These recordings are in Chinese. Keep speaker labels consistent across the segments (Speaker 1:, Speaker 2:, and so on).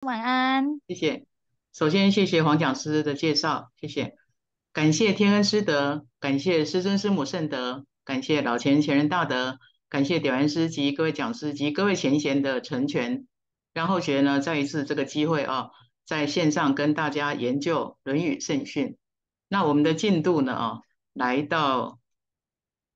Speaker 1: 晚安，谢谢。首先谢谢黄讲师的介绍，谢谢，感谢天恩师德，感谢师尊师母圣德，感谢老前前人大德，感谢点元师及各位讲师及各位前贤的成全，让后学呢再一次这个机会啊，在线上跟大家研究《论语》圣训。那我们的进度呢啊，来到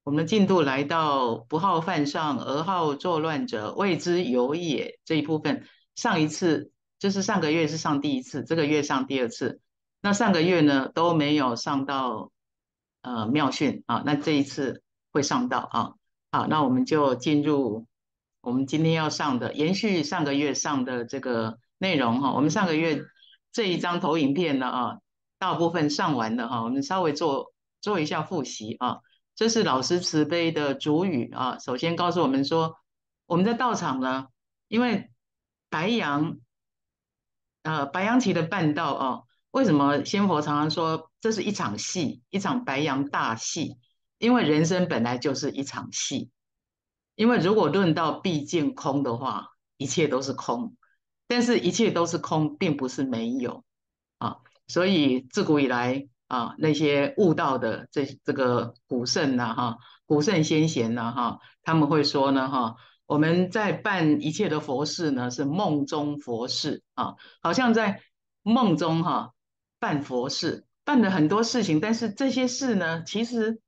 Speaker 1: 我们的进度来到“不好犯上而好作乱者，谓之有也”这一部分，上一次。就是上个月是上第一次，这个月上第二次。那上个月呢都没有上到呃妙训啊，那这一次会上到啊。好，那我们就进入我们今天要上的，延续上个月上的这个内容哈。我们上个月这一张投影片呢啊，大部分上完了哈，我们稍微做做一下复习啊。这是老师慈悲的主语啊，首先告诉我们说，我们在道场呢，因为白羊。呃，白羊旗的半道哦，为什么仙佛常常说这是一场戏，一场白羊大戏？因为人生本来就是一场戏，因为如果论到毕竟空的话，一切都是空，但是一切都是空，并不是没有啊。所以自古以来啊，那些悟道的这这个古圣呐哈，古圣先贤呐哈，他们会说呢哈。我们在办一切的佛事呢，是梦中佛事啊，好像在梦中哈办佛事，办的很多事情，但是这些事呢，其实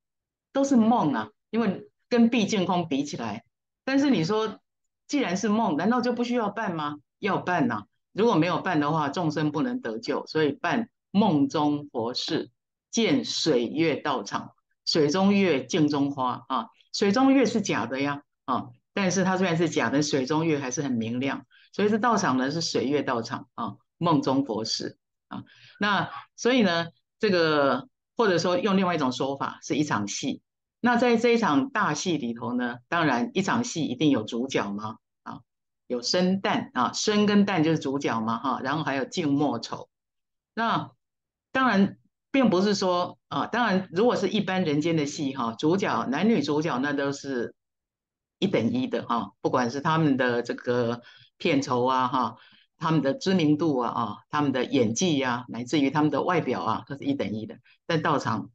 Speaker 1: 都是梦啊，因为跟毕竟空比起来，但是你说，既然是梦，难道就不需要办吗？要办呐，如果没有办的话，众生不能得救，所以办梦中佛事，见水月道场，水中月，镜中花啊，水中月是假的呀啊。但是它虽然是假的，水中月还是很明亮，所以这道场呢是水月道场啊，梦中佛事啊。那所以呢，这个或者说用另外一种说法，是一场戏。那在这一场大戏里头呢，当然一场戏一定有主角嘛，啊，有生旦啊，生跟旦就是主角嘛哈。然后还有静默丑。那当然并不是说啊，当然如果是一般人间的戏哈，主角男女主角那都是。一等一的哈，不管是他们的这个片酬啊哈，他们的知名度啊啊，他们的演技呀，乃至于他们的外表啊，都是一等一的。但到场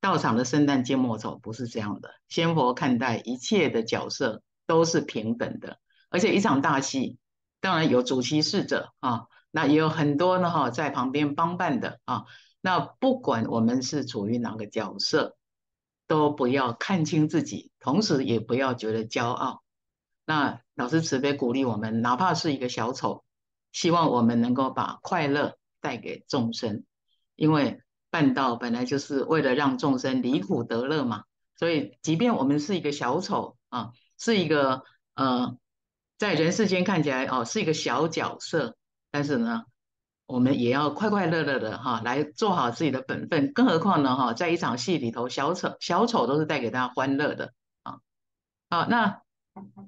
Speaker 1: 到场的圣诞芥末丑不是这样的，仙佛看待一切的角色都是平等的，而且一场大戏，当然有主席事者啊，那也有很多呢哈在旁边帮办的啊，那不管我们是处于哪个角色。都不要看清自己，同时也不要觉得骄傲。那老师慈悲鼓励我们，哪怕是一个小丑，希望我们能够把快乐带给众生。因为办道本来就是为了让众生离苦得乐嘛。所以，即便我们是一个小丑啊，是一个呃，在人世间看起来哦，是一个小角色，但是呢。我们也要快快乐乐的哈，来做好自己的本分。更何况呢哈，在一场戏里头，小丑小丑都是带给大家欢乐的啊。好，那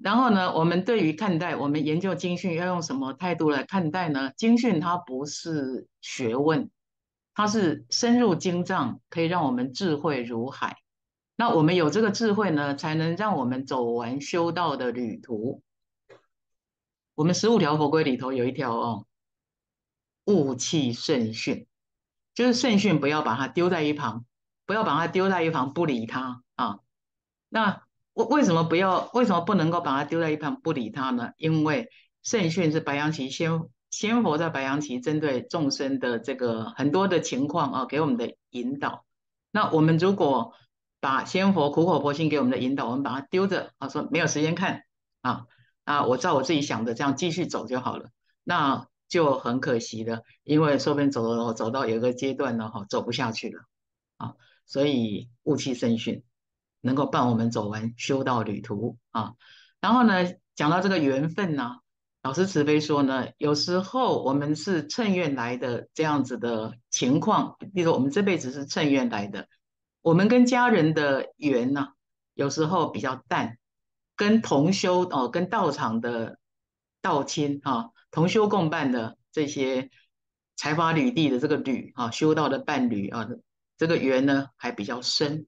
Speaker 1: 然后呢，我们对于看待我们研究经训要用什么态度来看待呢？经训它不是学问，它是深入经藏，可以让我们智慧如海。那我们有这个智慧呢，才能让我们走完修道的旅途。我们十五条佛规里头有一条哦。悟气圣训，就是圣训，不要把它丢在一旁，不要把它丢在一旁，不理它啊。那为为什么不要？为什么不能够把它丢在一旁不理它呢？因为圣训是白羊旗先先佛在白羊旗针对众生的这个很多的情况啊，给我们的引导。那我们如果把仙佛苦口婆心给我们的引导，我们把它丢着啊，说没有时间看啊啊，我照我自己想的这样继续走就好了。那。就很可惜了，因为说定走走到有一个阶段呢，哈，走不下去了啊，所以雾气深熏，能够伴我们走完修道旅途啊。然后呢，讲到这个缘分呢，老师慈悲说呢，有时候我们是趁愿来的这样子的情况，例如我们这辈子是趁愿来的，我们跟家人的缘呢，有时候比较淡，跟同修哦，跟道场的道亲啊。同修共伴的这些财阀履地的这个履啊，修道的伴侣啊，这个缘呢还比较深。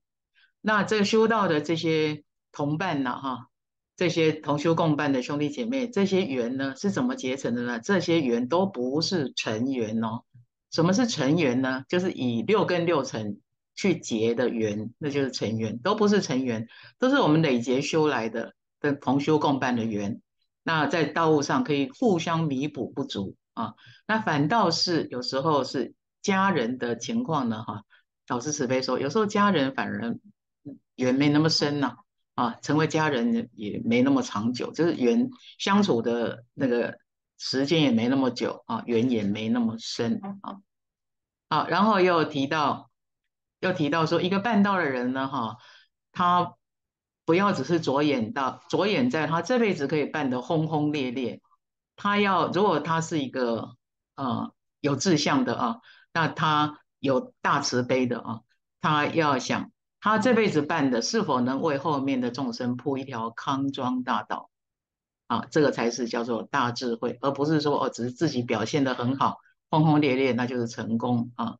Speaker 1: 那这修道的这些同伴呢，哈，这些同修共伴的兄弟姐妹，这些缘呢是怎么结成的呢？这些缘都不是成缘哦。什么是成缘呢？就是以六跟六成去结的缘，那就是成缘。都不是成缘，都是我们累劫修来的跟同修共伴的缘。那在道务上可以互相弥补不足啊，那反倒是有时候是家人的情况呢，哈，导师慈悲说，有时候家人反而缘没那么深呐，啊，成为家人也没那么长久，就是缘相处的那个时间也没那么久啊，缘也没那么深啊，好，然后又提到，又提到说一个半道的人呢，哈，他。不要只是着眼到，着眼在他这辈子可以办得轰轰烈烈。他要如果他是一个啊有志向的啊，那他有大慈悲的啊，他要想他这辈子办的是否能为后面的众生铺一条康庄大道啊，这个才是叫做大智慧，而不是说哦只是自己表现的很好，轰轰烈烈那就是成功啊。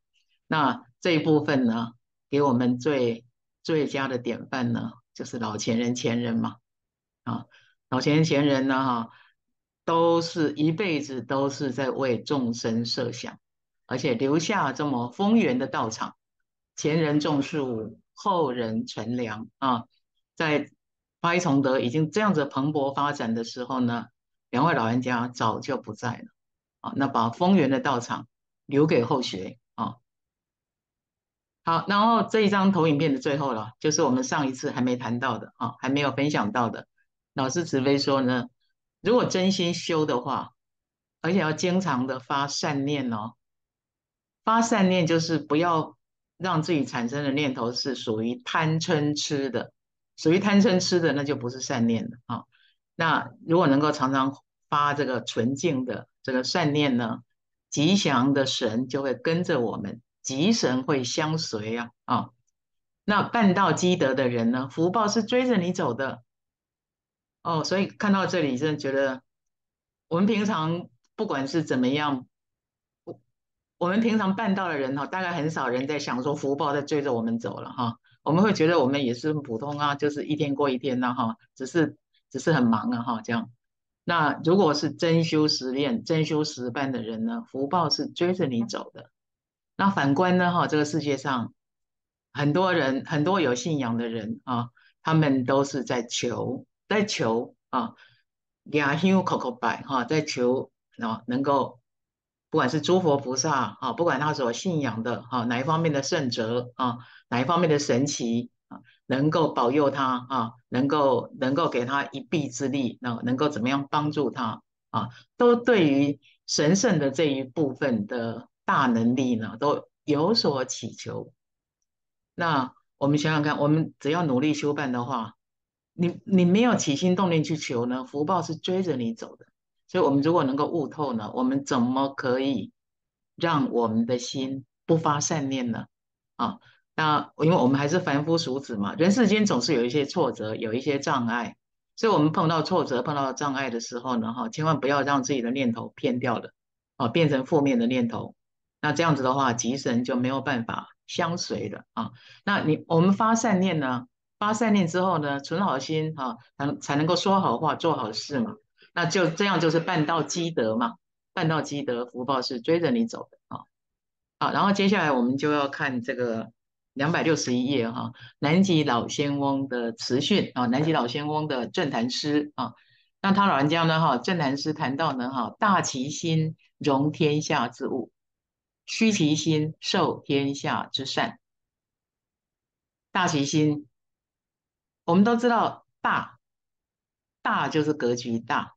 Speaker 1: 那这一部分呢，给我们最最佳的典范呢？就是老前人前人嘛，啊，老前人前人呢，哈，都是一辈子都是在为众生设想，而且留下这么丰源的道场。前人种树，后人乘凉啊。在八一崇德已经这样子蓬勃发展的时候呢，两位老人家早就不在了啊，那把丰源的道场留给后学啊。好，然后这一张投影片的最后了，就是我们上一次还没谈到的啊，还没有分享到的。老师慈悲说呢，如果真心修的话，而且要经常的发善念哦，发善念就是不要让自己产生的念头是属于贪嗔痴的，属于贪嗔痴的那就不是善念了啊。那如果能够常常发这个纯净的这个善念呢，吉祥的神就会跟着我们。吉神会相随啊啊！那办道积德的人呢，福报是追着你走的哦。所以看到这里，真的觉得我们平常不管是怎么样，我我们平常办道的人哈，大概很少人在想说福报在追着我们走了哈。我们会觉得我们也是很普通啊，就是一天过一天了哈，只是只是很忙啊哈这样。那如果是真修实练、真修实办的人呢，福报是追着你走的。那反观呢？哈，这个世界上很多人，很多有信仰的人啊，他们都是在求，在求啊，亚修可可拜哈，在求啊，能够，不管是诸佛菩萨啊，不管他所信仰的哈哪一方面的圣哲啊，哪一方面的神奇，能够保佑他啊，能够能够给他一臂之力，那能够怎么样帮助他啊？都对于神圣的这一部分的。大能力呢都有所祈求，那我们想想看，我们只要努力修办的话，你你没有起心动念去求呢，福报是追着你走的。所以，我们如果能够悟透呢，我们怎么可以让我们的心不发善念呢？啊，那因为我们还是凡夫俗子嘛，人世间总是有一些挫折，有一些障碍，所以我们碰到挫折、碰到障碍的时候呢，哈，千万不要让自己的念头偏掉了，啊，变成负面的念头。那这样子的话，吉神就没有办法相随了啊。那你我们发善念呢？发善念之后呢，存好心哈，才能才能够说好话、做好事嘛。那就这样，就是办到积德嘛。办到积德，福报是追着你走的啊。好，然后接下来我们就要看这个两百六十一页哈，南极老仙翁的词训啊，南极老仙翁的正坛诗啊。那他老人家呢哈，正坛诗谈到呢哈，大其心，容天下之物。虚其心，受天下之善；大其心。我们都知道，大，大就是格局大。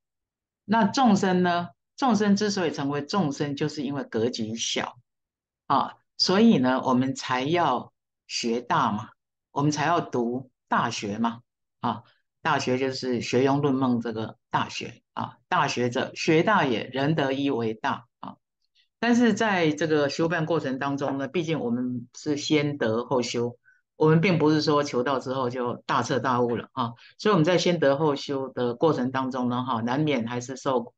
Speaker 1: 那众生呢？众生之所以成为众生，就是因为格局小啊。所以呢，我们才要学大嘛，我们才要读大学嘛。啊，大学就是《学庸论孟》这个大学啊。大学者，学大也。仁德一为大啊。但是在这个修办过程当中呢，毕竟我们是先得后修，我们并不是说求道之后就大彻大悟了啊。所以我们在先得后修的过程当中呢，哈，难免还是受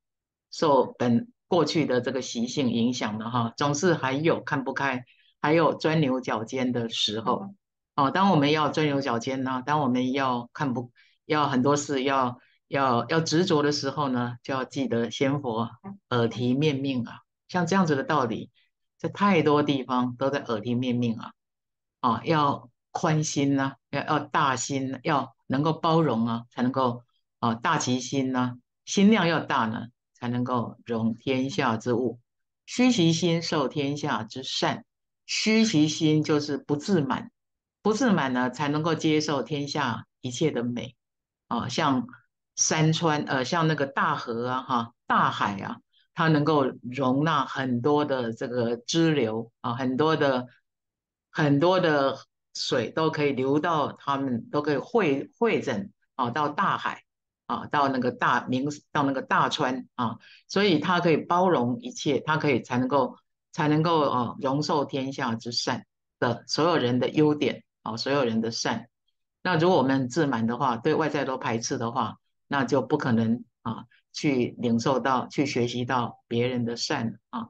Speaker 1: 受本过去的这个习性影响的哈，总是还有看不开，还有钻牛角尖的时候哦。当我们要钻牛角尖呢，当我们要看不，要很多事要要要执着的时候呢，就要记得先佛耳提面命啊。像这样子的道理，在太多地方都在耳听面命啊！啊，要宽心呐，要要大心，要能够包容啊，才能够啊大其心呐，心量要大呢，才能够容天下之物。虚其心，受天下之善。虚其心就是不自满，不自满呢，才能够接受天下一切的美啊！像山川，呃，像那个大河啊，哈，大海啊。它能够容纳很多的这个支流啊，很多的很多的水都可以流到它们，都可以汇汇整啊，到大海啊，到那个大明，到那个大川啊，所以它可以包容一切，它可以才能够才能够啊，容受天下之善的所有人的优点啊，所有人的善。那如果我们自满的话，对外在都排斥的话，那就不可能啊。去领受到、去学习到别人的善啊，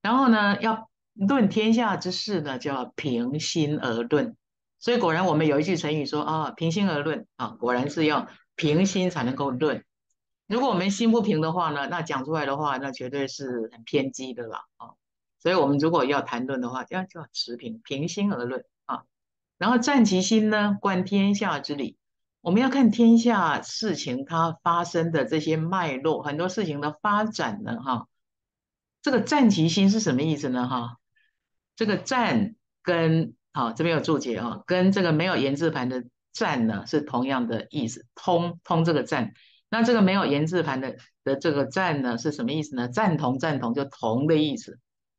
Speaker 1: 然后呢，要论天下之事呢，就要平心而论。所以果然我们有一句成语说啊，平心而论啊，果然是要平心才能够论。如果我们心不平的话呢，那讲出来的话，那绝对是很偏激的啦啊。所以我们如果要谈论的话，就要持平，平心而论啊。然后战其心呢，观天下之理。我们要看天下事情它发生的这些脉络，很多事情的发展呢，哈。这个“战其心”是什么意思呢？哈，这个“战跟好这边有注解啊，跟这个没有言字旁的“战呢是同样的意思，通通这个“战，那这个没有言字旁的的这个“战呢是什么意思呢？赞同，赞同就同的意思。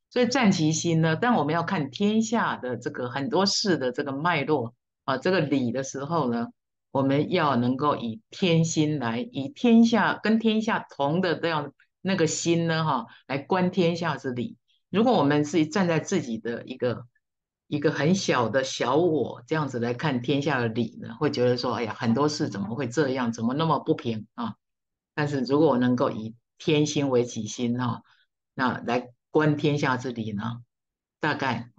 Speaker 1: 所以“战其心”呢，但我们要看天下的这个很多事的这个脉络啊，这个理的时候呢。我们要能够以天心来，以天下跟天下同的这样那个心呢，哈，来观天下之理。如果我们是站在自己的一个一个很小的小我这样子来看天下的理呢，会觉得说，哎呀，很多事怎么会这样，怎么那么不平啊？但是如果我能够以天心为己心哈，那来观天下之理呢，大概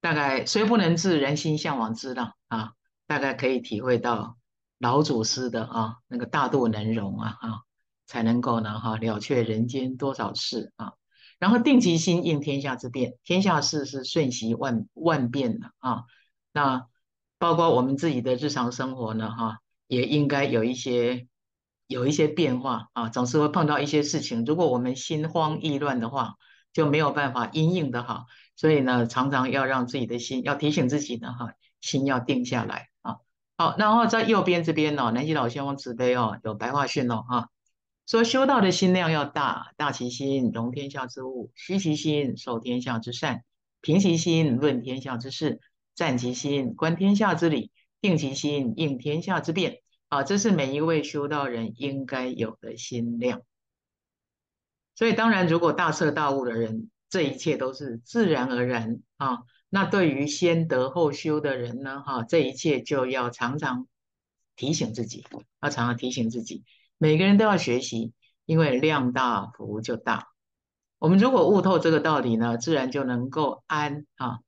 Speaker 1: 大概虽不能治人心向往之了啊？大概可以体会到老祖师的啊那个大度能容啊哈，才能够呢哈了却人间多少事啊，然后定其心应天下之变，天下事是瞬息万万变的啊，那包括我们自己的日常生活呢哈，也应该有一些有一些变化啊，总是会碰到一些事情，如果我们心慌意乱的话就没有办法应应的哈，所以呢常常要让自己的心要提醒自己呢哈，心要定下来。好，然后在右边这边哦，南极老仙翁慈悲哦，有白话训哦，哈，说修道的心量要大大其心，容天下之物；虚其心，受天下之善；平其心，论天下之事；战其心，观天下之理；定其心，应天下之变。啊，这是每一位修道人应该有的心量。所以，当然，如果大彻大悟的人，这一切都是自然而然啊。那对于先得后修的人呢？哈，这一切就要常常提醒自己，要常常提醒自己，每个人都要学习，因为量大福就大。我们如果悟透这个道理呢，自然就能够安啊，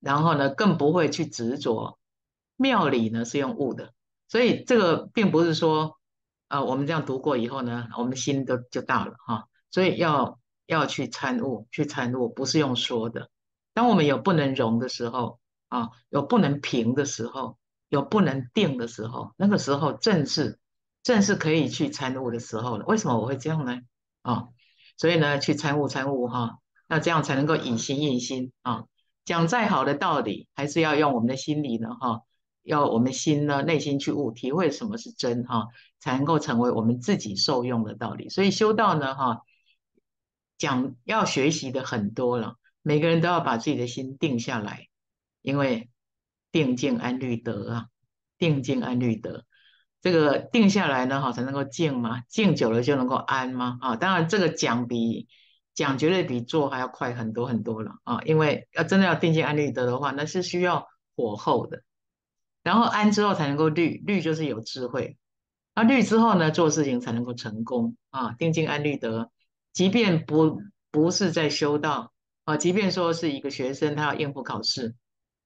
Speaker 1: 然后呢，更不会去执着。妙理呢是用悟的，所以这个并不是说啊，我们这样读过以后呢，我们心都就大了哈。所以要要去参悟，去参悟，不是用说的。当我们有不能容的时候，啊，有不能平的时候，有不能定的时候，那个时候正是，正是可以去参悟的时候了。为什么我会这样呢？啊，所以呢，去参悟参悟哈，那这样才能够以心印心啊。讲再好的道理，还是要用我们的心理呢，哈，要我们心呢，内心去悟，体会什么是真哈，才能够成为我们自己受用的道理。所以修道呢，哈，讲要学习的很多了。每个人都要把自己的心定下来，因为定静安律德啊，定静安律德。这个定下来呢，哈才能够静嘛，静久了就能够安嘛，啊，当然这个讲比讲绝对比做还要快很多很多了啊，因为要真的要定静安律德的话，那是需要火候的，然后安之后才能够律，律就是有智慧，那律之后呢，做事情才能够成功啊，定静安律德，即便不不是在修道。啊，即便说是一个学生，他要应付考试，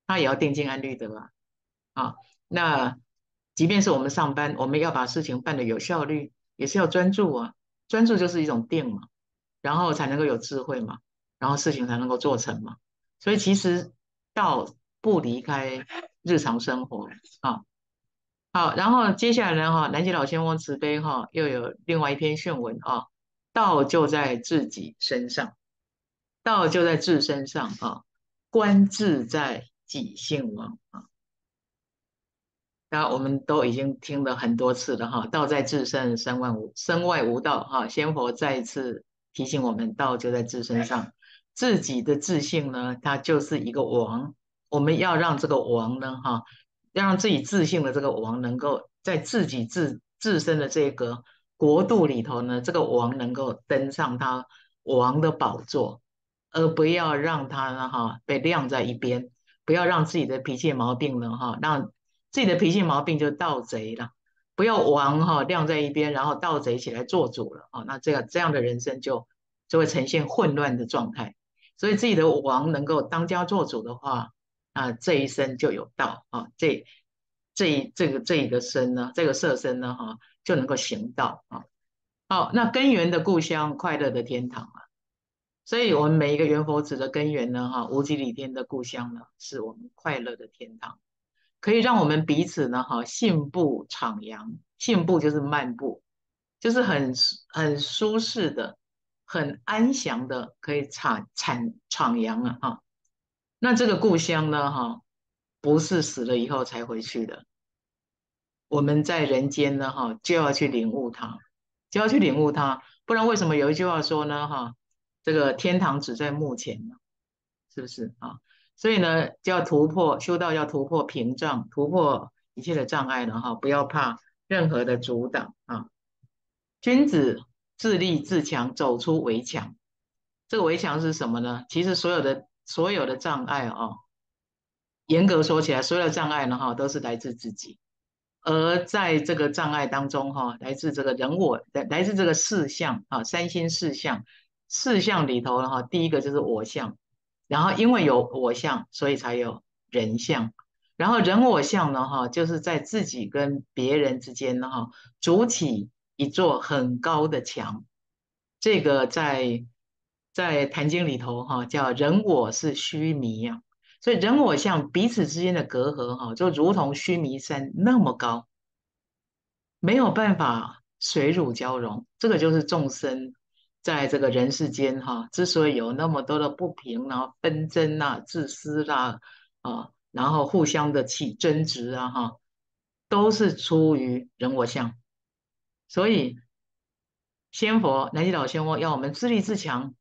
Speaker 1: 他也要定静安律的吧？啊，那即便是我们上班，我们要把事情办的有效率，也是要专注啊，专注就是一种定嘛，然后才能够有智慧嘛，然后事情才能够做成嘛。所以其实道不离开日常生活啊。好，然后接下来呢，哈，南极老仙翁慈悲哈，又有另外一篇训文啊，道就在自己身上。道就在自身上啊，观自在己性王啊。那我们都已经听了很多次了哈。道在自身，身外无身外无道哈。先佛再次提醒我们，道就在自身上，自己的自信呢，它就是一个王。我们要让这个王呢哈，要让自己自信的这个王，能够在自己自自身的这个国度里头呢，这个王能够登上他王的宝座。而不要让他哈被晾在一边，不要让自己的脾气毛病了哈，让自己的脾气毛病就盗贼了，不要王哈晾在一边，然后盗贼起来做主了啊，那这样这样的人生就就会呈现混乱的状态。所以自己的王能够当家做主的话啊，这一生就有道啊，这这这个这一个身呢，这个色身呢哈就能够行道啊。好，那根源的故乡，快乐的天堂啊。所以，我们每一个圆佛子的根源呢，哈，无极里天的故乡呢，是我们快乐的天堂，可以让我们彼此呢，哈，信步徜徉，信步就是漫步，就是很很舒适的，很安详的，可以徜徜徜徉了，哈。那这个故乡呢，哈，不是死了以后才回去的，我们在人间呢，哈，就要去领悟它，就要去领悟它，不然为什么有一句话说呢，哈？这个天堂只在目前是不是啊？所以呢，就要突破修道，要突破屏障，突破一切的障碍了哈，不要怕任何的阻挡啊！君子自立自强，走出围墙。这个围墙是什么呢？其实所有的所有的障碍哦，严格说起来，所有的障碍呢哈，都是来自自己。而在这个障碍当中哈，来自这个人我，来来自这个四相啊，三心四相。四相里头了哈，第一个就是我相，然后因为有我相，所以才有人相，然后人我相呢哈，就是在自己跟别人之间呢哈筑起一座很高的墙，这个在在坛经里头哈叫人我是虚弥呀，所以人我相彼此之间的隔阂哈就如同须弥山那么高，没有办法水乳交融，这个就是众生。在这个人世间，哈，之所以有那么多的不平啊、纷争啊、自私啦，啊，然后互相的起争执啊，哈，都是出于人我相。所以，先佛南极老仙翁要我们自立自强，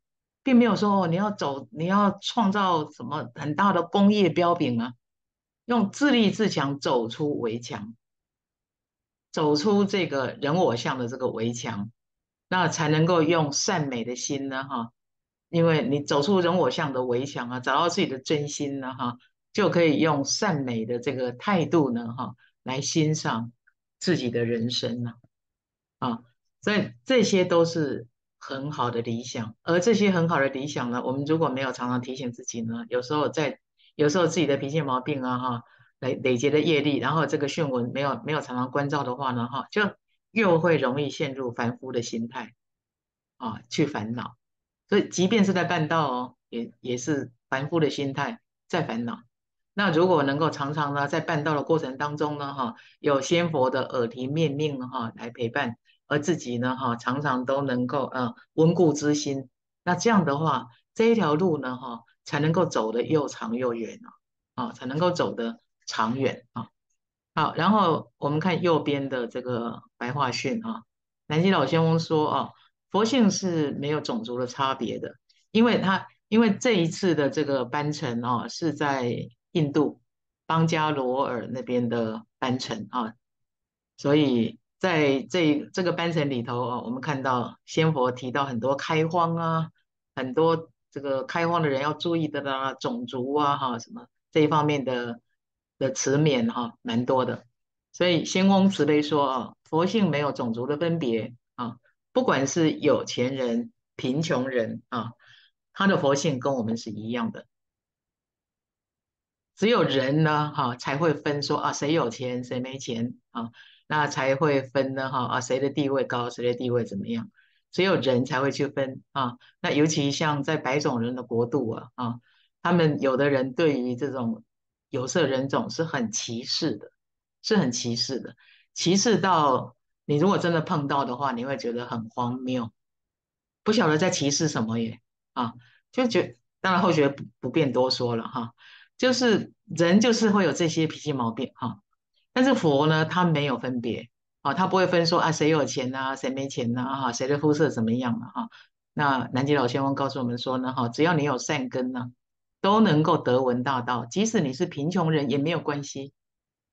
Speaker 1: 并没有说哦，你要走，你要创造什么很大的工业标兵啊，用自立自强走出围墙，走出这个人我相的这个围墙。那才能够用善美的心呢，哈，因为你走出人我相的围墙啊，找到自己的真心了，哈，就可以用善美的这个态度呢，哈，来欣赏自己的人生呢，啊，所以这些都是很好的理想。而这些很好的理想呢，我们如果没有常常提醒自己呢，有时候在有时候自己的脾气毛病啊，哈，累累积的业力，然后这个讯文没有没有常常关照的话呢，哈，就。又会容易陷入凡夫的心态啊，去烦恼。所以，即便是在办道哦，也也是凡夫的心态在烦恼。那如果能够常常呢，在办道的过程当中呢，哈，有仙佛的耳提面命哈来陪伴，而自己呢，哈，常常都能够嗯温故知新。那这样的话，这一条路呢，哈，才能够走得又长又远啊，啊，才能够走得长远啊。好，然后我们看右边的这个白话训啊，南极老仙翁说啊，佛性是没有种族的差别的，因为他因为这一次的这个班禅啊是在印度邦加罗尔那边的班禅啊，所以在这这个班禅里头啊，我们看到仙佛提到很多开荒啊，很多这个开荒的人要注意的啦，种族啊哈什么这一方面的。的慈勉哈蛮多的，所以仙翁慈悲说啊，佛性没有种族的分别啊，不管是有钱人、贫穷人啊，他的佛性跟我们是一样的。只有人呢哈才会分说啊，谁有钱谁没钱啊，那才会分呢哈啊，谁的地位高，谁的地位怎么样，只有人才会去分啊。那尤其像在白种人的国度啊啊，他们有的人对于这种。有色人种是很歧视的，是很歧视的，歧视到你如果真的碰到的话，你会觉得很荒谬，不晓得在歧视什么耶啊，就觉当然后学不不便多说了哈，就是人就是会有这些脾气毛病哈，但是佛呢他没有分别啊，他不会分说啊谁有钱呐，谁没钱呐哈，谁的肤色怎么样了哈，那南极老仙翁告诉我们说呢哈，只要你有善根呐。都能够得闻大道，即使你是贫穷人也没有关系。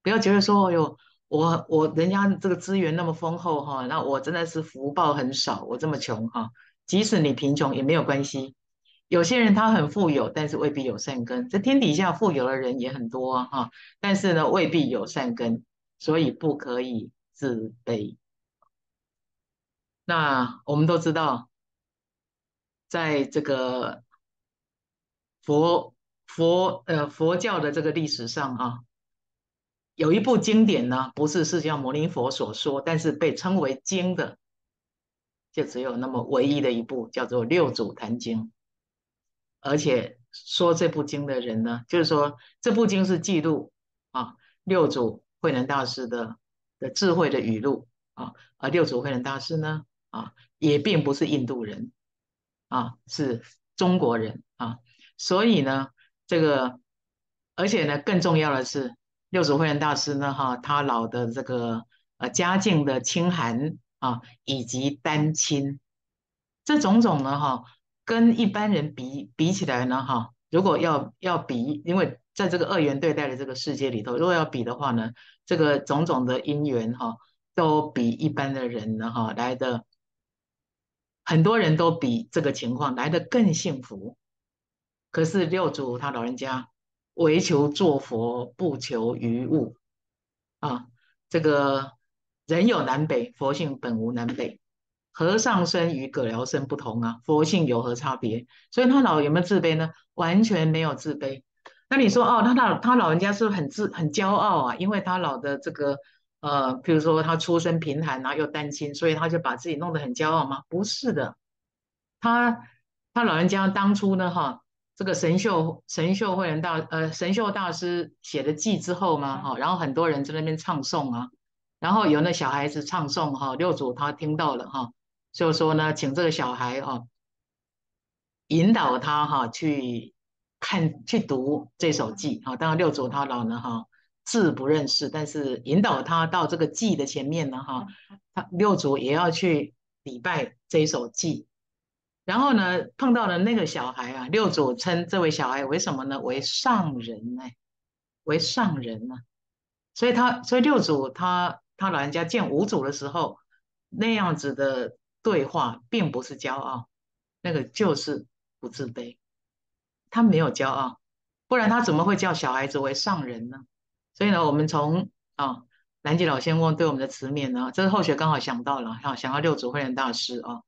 Speaker 1: 不要觉得说，哎呦，我我人家这个资源那么丰厚哈，那我真的是福报很少，我这么穷哈。即使你贫穷也没有关系。有些人他很富有，但是未必有善根。这天底下富有的人也很多哈，但是呢未必有善根，所以不可以自卑。那我们都知道，在这个。佛佛呃佛教的这个历史上啊，有一部经典呢，不是释迦牟尼佛所说，但是被称为经的，就只有那么唯一的一部，叫做《六祖坛经》。而且说这部经的人呢，就是说这部经是记录啊六祖慧能大师的的智慧的语录啊。而六祖慧能大师呢啊，也并不是印度人啊，是中国人啊。所以呢，这个，而且呢，更重要的是，六祖慧能大师呢，哈，他老的这个呃家境的清寒啊，以及单亲，这种种呢，哈，跟一般人比比起来呢，哈，如果要要比，因为在这个二元对待的这个世界里头，如果要比的话呢，这个种种的因缘，哈，都比一般的人呢，哈，来的很多人都比这个情况来的更幸福。可是六祖他老人家唯求做佛，不求于物啊。这个人有南北，佛性本无南北，和尚身与葛獠身不同啊，佛性有何差别？所以他老有没有自卑呢？完全没有自卑。那你说哦，他老他老人家是很自很骄傲啊，因为他老的这个呃，比如说他出身贫寒，然后又单亲，所以他就把自己弄得很骄傲吗？不是的，他他老人家当初呢，哈。这个神秀，神秀慧人大，呃，神秀大师写的记之后嘛，哈，然后很多人在那边唱诵啊，然后有那小孩子唱诵，哈，六祖他听到了，哈，就说呢，请这个小孩啊，引导他哈去看去读这首记，啊，当然六祖他老了哈，字不认识，但是引导他到这个记的前面呢，哈，他六祖也要去礼拜这首记。然后呢，碰到了那个小孩啊，六祖称这位小孩为什么呢？为上人呢，为上人呢。所以他，所以六祖他他老人家见五祖的时候，那样子的对话，并不是骄傲，那个就是不自卑。他没有骄傲，不然他怎么会叫小孩子为上人呢？所以呢，我们从啊，南极老仙翁对我们的辞勉呢，这是后学刚好想到了，啊，想到六祖慧能大师啊。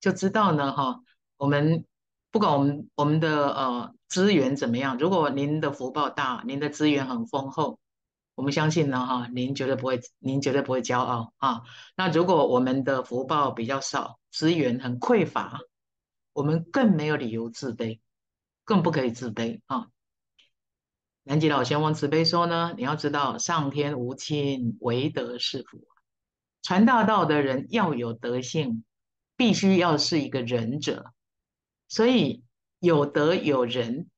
Speaker 1: 就知道呢，哈，我们不管我们我们的呃资源怎么样，如果您的福报大，您的资源很丰厚，我们相信呢，哈，您绝对不会，您绝对不会骄傲啊。那如果我们的福报比较少，资源很匮乏，我们更没有理由自卑，更不可以自卑啊。南极老仙翁慈悲说呢，你要知道，上天无亲，唯德是福。传大道的人要有德性。必须要是一个仁者，所以有德有仁，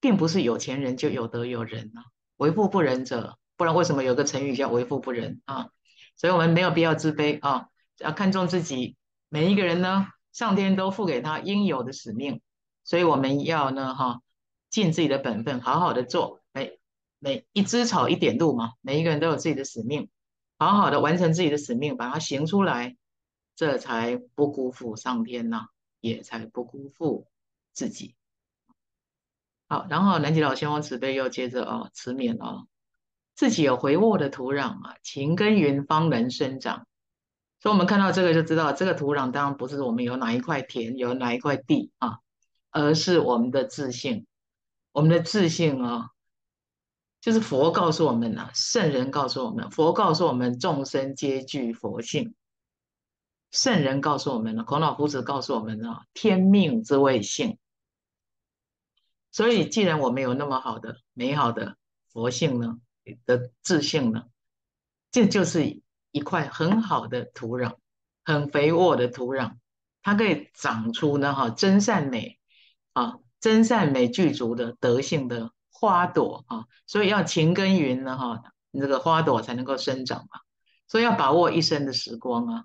Speaker 1: 并不是有钱人就有德有仁啊。为富不仁者，不然为什么有个成语叫为富不仁啊？所以我们没有必要自卑啊，要看重自己。每一个人呢，上天都赋给他应有的使命，所以我们要呢，哈，尽自己的本分，好好的做，每每一枝草一点露嘛。每一个人都有自己的使命，好好的完成自己的使命，把它行出来。这才不辜负上天呐，也才不辜负自己。好，然后南极老仙翁慈悲又接着哦，慈勉哦，自己有回沃的土壤啊，勤耕耘方能生长。所以，我们看到这个就知道，这个土壤当然不是我们有哪一块田，有哪一块地啊，而是我们的自信，我们的自信哦，就是佛告诉我们了，圣人告诉我们，佛告诉我们，众生皆具佛性。圣人告诉我们了，孔老夫子告诉我们了，天命之谓性。所以，既然我们有那么好的、美好的佛性呢，的自信呢，这就是一块很好的土壤，很肥沃的土壤，它可以长出呢，哈，真善美啊，真善美具足的德性的花朵啊。所以要勤耕耘呢，哈，你这个花朵才能够生长嘛。所以要把握一生的时光啊。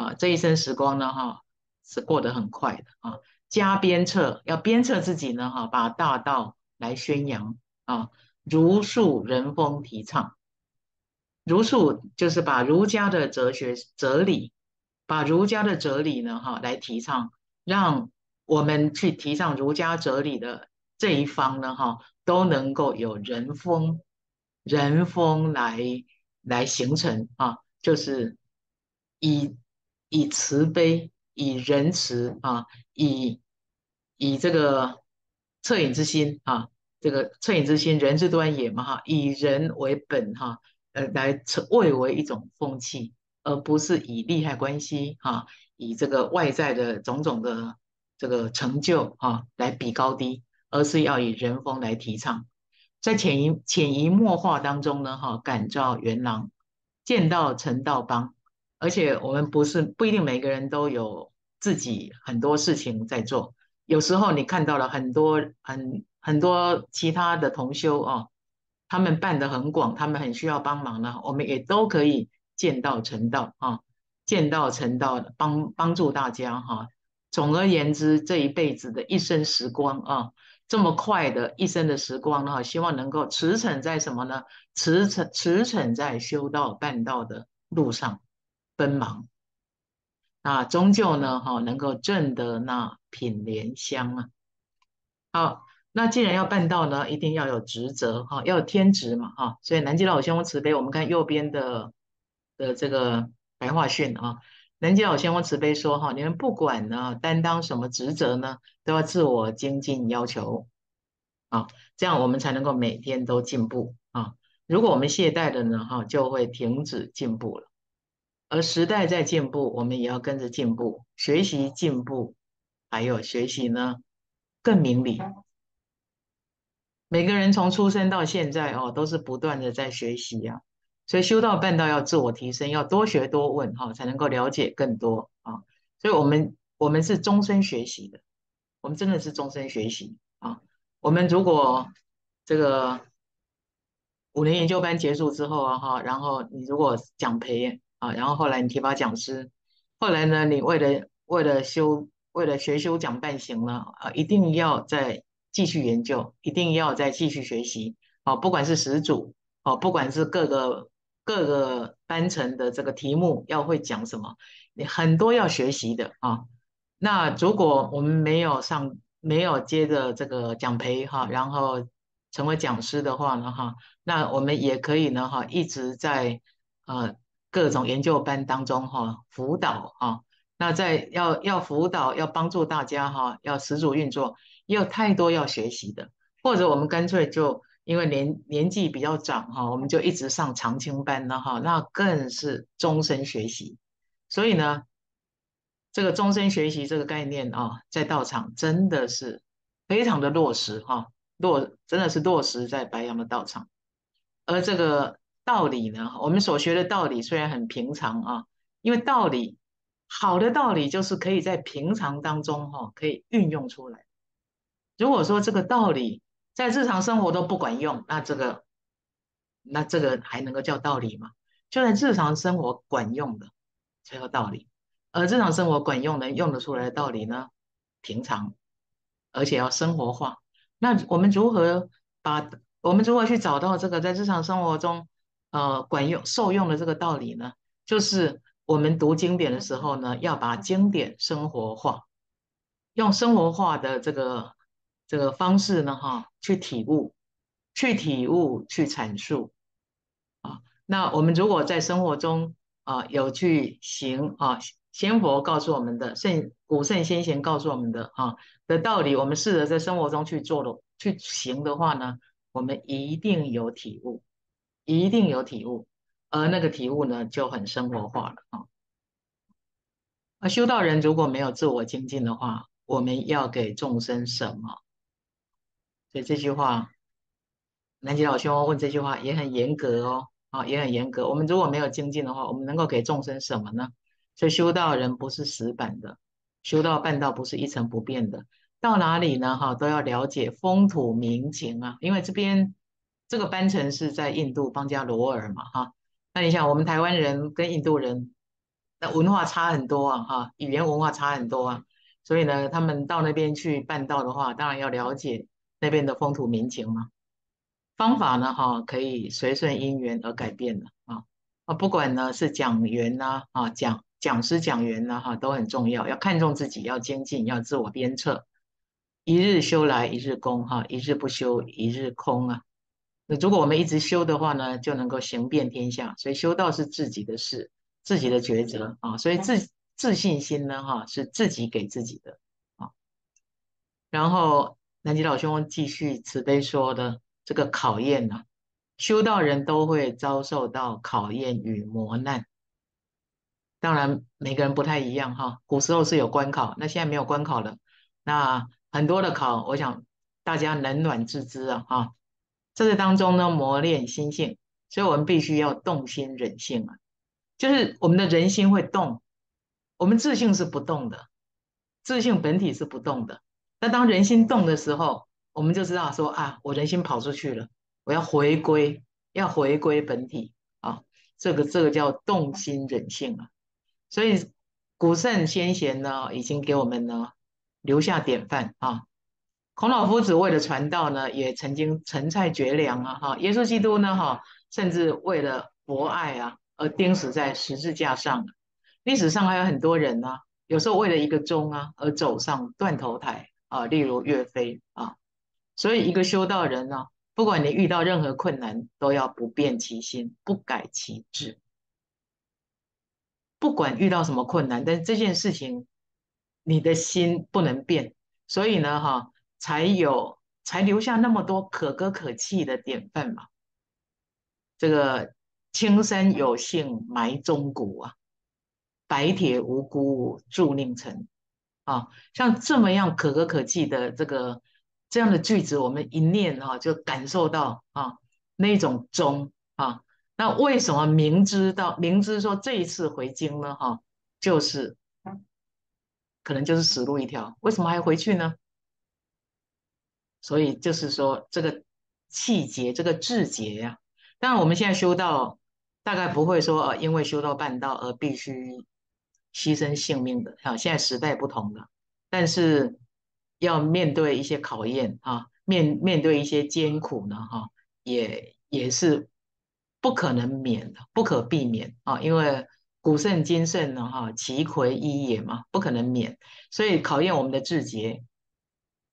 Speaker 1: 啊，这一生时光呢，哈，是过得很快的啊。加鞭策，要鞭策自己呢，哈，把大道来宣扬啊。儒术人风提倡，儒术就是把儒家的哲学哲理，把儒家的哲理呢，哈，来提倡，让我们去提倡儒家哲理的这一方呢，哈，都能够有人风，人风来来形成啊，就是以。以慈悲、以仁慈啊，以以这个恻隐之心啊，这个恻隐之心，仁之端也嘛哈，以人为本哈，呃，来成为一种风气，而不是以利害关系哈，以这个外在的种种的这个成就哈来比高低，而是要以人风来提倡，在潜移潜移默化当中呢哈，感召元朗，见到陈道邦。而且我们不是不一定每个人都有自己很多事情在做，有时候你看到了很多很很多其他的同修哦，他们办得很广，他们很需要帮忙呢，我们也都可以见到成道啊，见到成道帮帮助大家哈。总而言之，这一辈子的一生时光啊，这么快的一生的时光呢，希望能够驰骋在什么呢？驰骋驰骋在修道办道的路上。奔忙啊，终究呢，哈，能够证得那品莲香啊。好，那既然要办到呢，一定要有职责哈，要有天职嘛哈。所以南极老仙翁慈悲，我们看右边的的这个白话训啊，南极老仙翁慈悲说哈，你们不管呢，担当什么职责呢，都要自我精进要求啊，这样我们才能够每天都进步啊。如果我们懈怠的呢，哈，就会停止进步了。而时代在进步，我们也要跟着进步，学习进步，还有学习呢，更明理。每个人从出生到现在哦，都是不断的在学习呀，所以修道办道要自我提升，要多学多问哈，才能够了解更多啊。所以，我们我们是终身学习的，我们真的是终身学习啊。我们如果这个五年研究班结束之后啊哈，然后你如果讲培，啊，然后后来你提拔讲师，后来呢，你为了为了修为了学修讲半行呢，啊，一定要再继续研究，一定要再继续学习。啊，不管是十组，哦，不管是各个各个班层的这个题目要会讲什么，你很多要学习的啊。那如果我们没有上没有接着这个讲培哈，然后成为讲师的话呢，哈，那我们也可以呢，哈，一直在呃。各种研究班当中哈，辅导哈，那在要要辅导要帮助大家哈，要始主运作，也有太多要学习的，或者我们干脆就因为年年纪比较长哈，我们就一直上长青班了哈，那更是终身学习。所以呢，这个终身学习这个概念啊，在道场真的是非常的落实哈，落真的是落实在白羊的道场，而这个。道理呢？我们所学的道理虽然很平常啊，因为道理好的道理就是可以在平常当中哈可以运用出来。如果说这个道理在日常生活都不管用，那这个那这个还能够叫道理吗？就在日常生活管用的才叫道理。而日常生活管用能用得出来的道理呢，平常而且要生活化。那我们如何把我们如何去找到这个在日常生活中？呃，管用受用的这个道理呢，就是我们读经典的时候呢，要把经典生活化，用生活化的这个这个方式呢，哈，去体悟，去体悟，去阐述。啊，那我们如果在生活中啊有去行啊，先佛告诉我们的圣古圣先贤告诉我们的啊的道理，我们试着在生活中去做的去行的话呢，我们一定有体悟。一定有体悟，而那个体悟呢就很生活化了啊。啊，修道人如果没有自我精进的话，我们要给众生什么？所以这句话，南极老兄问这句话也很严格哦，啊也很严格。我们如果没有精进的话，我们能够给众生什么呢？所以修道人不是死板的，修道半道不是一成不变的，到哪里呢？哈，都要了解风土民情啊，因为这边。这个班城是在印度邦加罗尔嘛，哈，那你想我们台湾人跟印度人，那文化差很多啊，哈，语言文化差很多啊，所以呢，他们到那边去办道的话，当然要了解那边的风土民情嘛。方法呢，哈，可以随顺因缘而改变的啊，啊，不管呢是讲缘呐，啊讲讲师讲缘呐，哈，都很重要，要看重自己，要精进，要自我鞭策，一日修来一日功，哈，一日不修一日空啊。那如果我们一直修的话呢，就能够行遍天下。所以修道是自己的事，自己的抉择啊。所以自自信心呢，哈，是自己给自己的啊。然后南极老兄继续慈悲说的这个考验呢，修道人都会遭受到考验与磨难。当然每个人不太一样哈。古时候是有关考，那现在没有关考了。那很多的考，我想大家冷暖自知啊，哈。在这当中呢，磨练心性，所以我们必须要动心忍性啊，就是我们的人心会动，我们自信是不动的，自信本体是不动的。那当人心动的时候，我们就知道说啊，我人心跑出去了，我要回归，要回归本体啊，这个这个叫动心忍性啊。所以古圣先贤呢，已经给我们呢留下典范啊。孔老夫子为了传道呢，也曾经陈菜绝粮啊！哈，耶稣基督呢，哈，甚至为了博爱啊，而钉死在十字架上。历史上还有很多人呢，有时候为了一个钟啊，而走上断头台啊，例如岳飞啊。所以，一个修道人呢，不管你遇到任何困难，都要不变其心，不改其志。不管遇到什么困难，但是这件事情，你的心不能变。所以呢，哈。才有才留下那么多可歌可泣的典范嘛？这个青山有幸埋忠骨啊，白铁无辜铸佞臣啊，像这么样可歌可泣的这个这样的句子，我们一念哈就感受到啊那种忠啊。那为什么明知道明知说这一次回京呢？哈，就是可能就是死路一条，为什么还回去呢？所以就是说，这个气节，这个志节呀。当然，我们现在修道，大概不会说呃，因为修道半道而必须牺牲性命的啊。现在时代不同了，但是要面对一些考验啊，面面对一些艰苦呢哈，也也是不可能免的，不可避免啊。因为古圣今圣呢哈，其魁一也嘛，不可能免。所以考验我们的志节。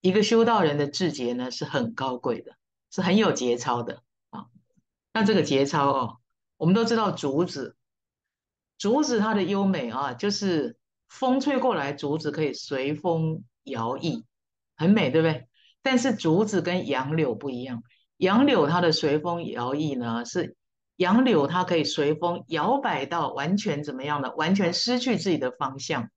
Speaker 1: 一个修道人的志节呢，是很高贵的，是很有节操的啊。那这个节操哦，我们都知道竹子，竹子它的优美啊，就是风吹过来，竹子可以随风摇曳，很美，对不对？但是竹子跟杨柳不一样，杨柳它的随风摇曳呢，是杨柳它可以随风摇摆到完全怎么样的，完全失去自己的方向。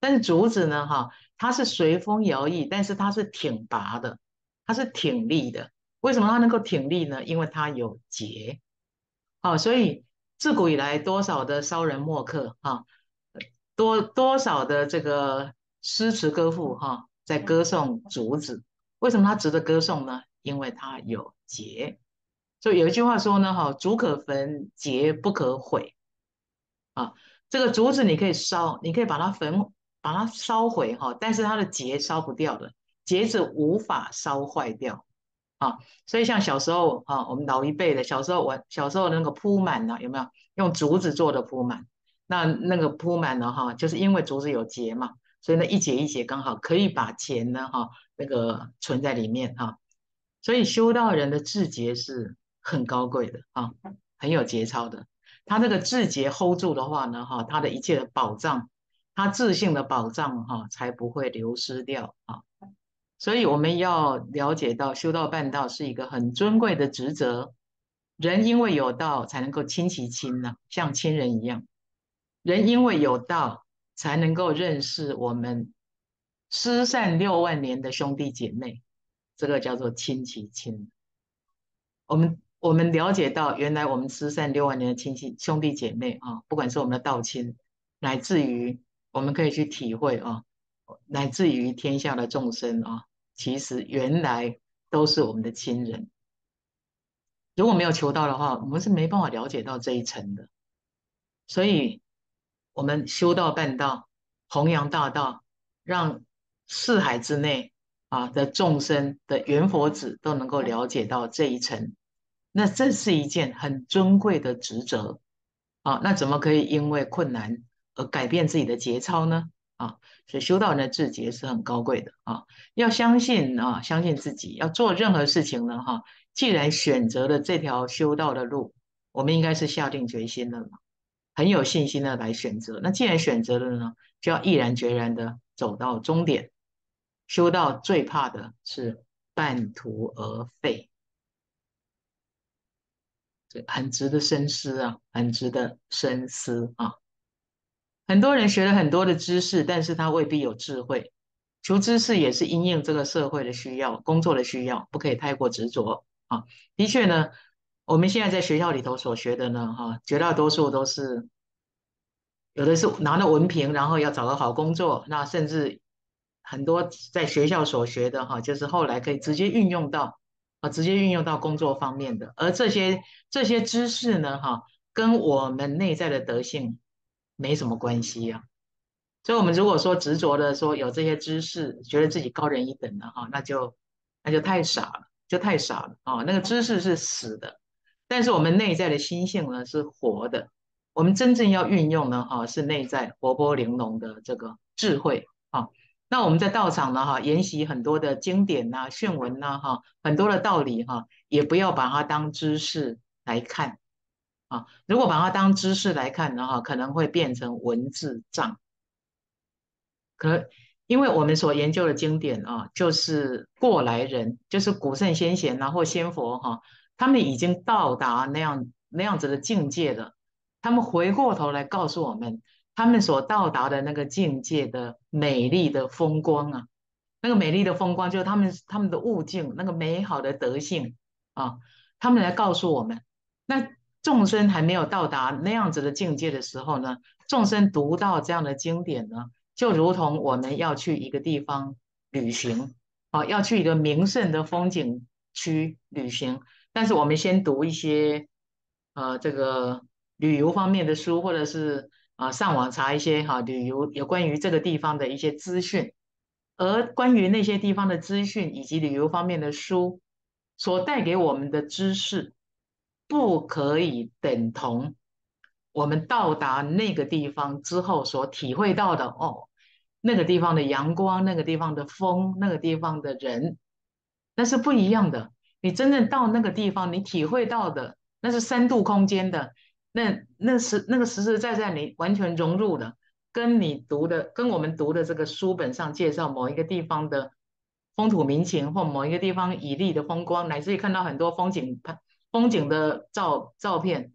Speaker 1: 但是竹子呢，哈。它是随风摇曳，但是它是挺拔的，它是挺立的。为什么它能够挺立呢？因为它有节。好，所以自古以来，多少的骚人墨客，哈，多多少的这个诗词歌赋，哈，在歌颂竹子。为什么它值得歌颂呢？因为它有节。就有一句话说呢，哈，竹可焚，节不可毁。啊，这个竹子你可以烧，你可以把它焚。把它烧毁哈，但是它的结烧不掉的，结是无法烧坏掉啊。所以像小时候啊，我们老一辈的小时候，我小时候那个铺满呢，有没有用竹子做的铺满？那那个铺满了哈，就是因为竹子有节嘛，所以那一节一节刚好可以把钱呢哈，那个存在里面哈。所以修道人的志节是很高贵的啊，很有节操的。他那个志节 hold 住的话呢哈，他的一切的宝藏。他自信的宝藏哈，才不会流失掉啊！所以我们要了解到，修道办道是一个很尊贵的职责。人因为有道，才能够亲其亲呢，像亲人一样。人因为有道，才能够认识我们失散六万年的兄弟姐妹。这个叫做亲其亲。我们我们了解到，原来我们失散六万年的亲戚兄弟姐妹啊，不管是我们的道亲，乃至于我们可以去体会啊，乃至于天下的众生啊，其实原来都是我们的亲人。如果没有求道的话，我们是没办法了解到这一层的。所以，我们修道、办道、弘扬大道，让四海之内啊的众生的圆佛子都能够了解到这一层，那这是一件很尊贵的职责啊。那怎么可以因为困难？而改变自己的节操呢？啊，所以修道人的自节是很高贵的啊。要相信啊，相信自己，要做任何事情呢，哈。既然选择了这条修道的路，我们应该是下定决心了嘛，很有信心的来选择。那既然选择了呢，就要毅然决然的走到终点。修道最怕的是半途而废，这很值得深思啊，很值得深思啊。很多人学了很多的知识，但是他未必有智慧。求知识也是因应这个社会的需要、工作的需要，不可以太过执着啊。的确呢，我们现在在学校里头所学的呢，哈，绝大多数都是有的是拿了文凭，然后要找个好工作。那甚至很多在学校所学的，哈，就是后来可以直接运用到啊，直接运用到工作方面的。而这些这些知识呢，哈，跟我们内在的德性。没什么关系呀，所以，我们如果说执着的说有这些知识，觉得自己高人一等的哈，那就那就太傻了，就太傻了啊！那个知识是死的，但是我们内在的心性呢是活的，我们真正要运用呢哈，是内在活泼玲珑的这个智慧啊。那我们在道场呢哈，研习很多的经典呐、训文呐哈，很多的道理哈，也不要把它当知识来看。啊，如果把它当知识来看的话，可能会变成文字障。可能因为我们所研究的经典啊，就是过来人，就是古圣先贤啊、或先佛哈，他们已经到达那样那样子的境界了。他们回过头来告诉我们，他们所到达的那个境界的美丽的风光啊，那个美丽的风光，就是他们他们的悟境那个美好的德性啊，他们来告诉我们那。众生还没有到达那样子的境界的时候呢，众生读到这样的经典呢，就如同我们要去一个地方旅行，啊，要去一个名胜的风景区旅行，但是我们先读一些，呃，这个旅游方面的书，或者是啊，上网查一些哈旅游有关于这个地方的一些资讯，而关于那些地方的资讯以及旅游方面的书所带给我们的知识。不可以等同我们到达那个地方之后所体会到的哦，那个地方的阳光，那个地方的风，那个地方的人，那是不一样的。你真正到那个地方，你体会到的那是三度空间的，那那是那个实实在在你完全融入的，跟你读的、跟我们读的这个书本上介绍某一个地方的风土民情，或某一个地方以利的风光，乃至于看到很多风景拍。风景的照照片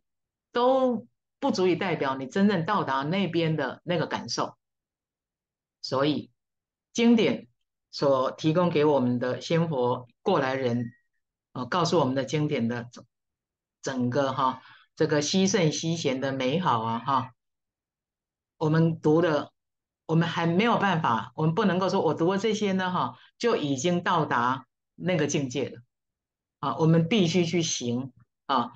Speaker 1: 都不足以代表你真正到达那边的那个感受，所以经典所提供给我们的仙佛过来人，呃，告诉我们的经典的整整个哈这个西圣西贤的美好啊哈，我们读的我们还没有办法，我们不能够说我读过这些呢哈就已经到达那个境界了。啊，我们必须去行啊！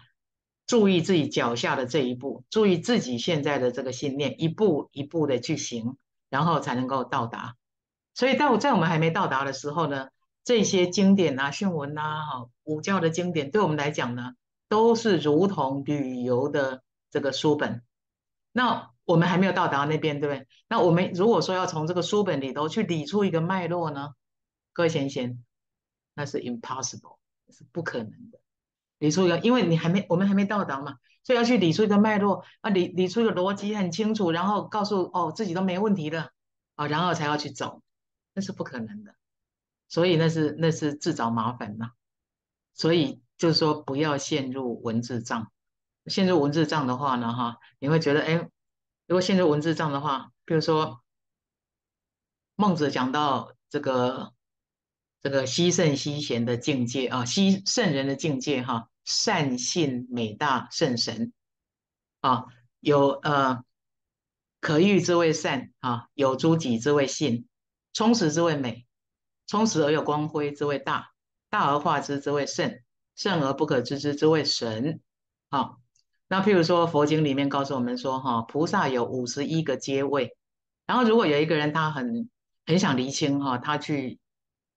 Speaker 1: 注意自己脚下的这一步，注意自己现在的这个信念，一步一步的去行，然后才能够到达。所以，在我，在我们还没到达的时候呢，这些经典啊、训文啊、哈五教的经典，对我们来讲呢，都是如同旅游的这个书本。那我们还没有到达那边，对不对？那我们如果说要从这个书本里头去理出一个脉络呢，各位贤贤，那是 impossible。是不可能的，理出一个，因为你还没，我们还没到达嘛，所以要去理出一个脉络，啊，理理出一个逻辑很清楚，然后告诉哦自己都没问题的，啊，然后才要去走，那是不可能的，所以那是那是自找麻烦呐，所以就是说不要陷入文字障，陷入文字障的话呢，哈，你会觉得哎，如果陷入文字障的话，比如说孟子讲到这个。这个惜圣惜贤的境界啊，惜圣人的境界哈，善信美大圣神啊，有呃可遇之谓善啊，有诸己之谓信，充实之谓美，充实而有光辉之谓大，大而化之之谓圣，圣而不可知之之谓神。啊。那譬如说佛经里面告诉我们说，哈，菩萨有五十一个阶位，然后如果有一个人他很很想离清哈，他去。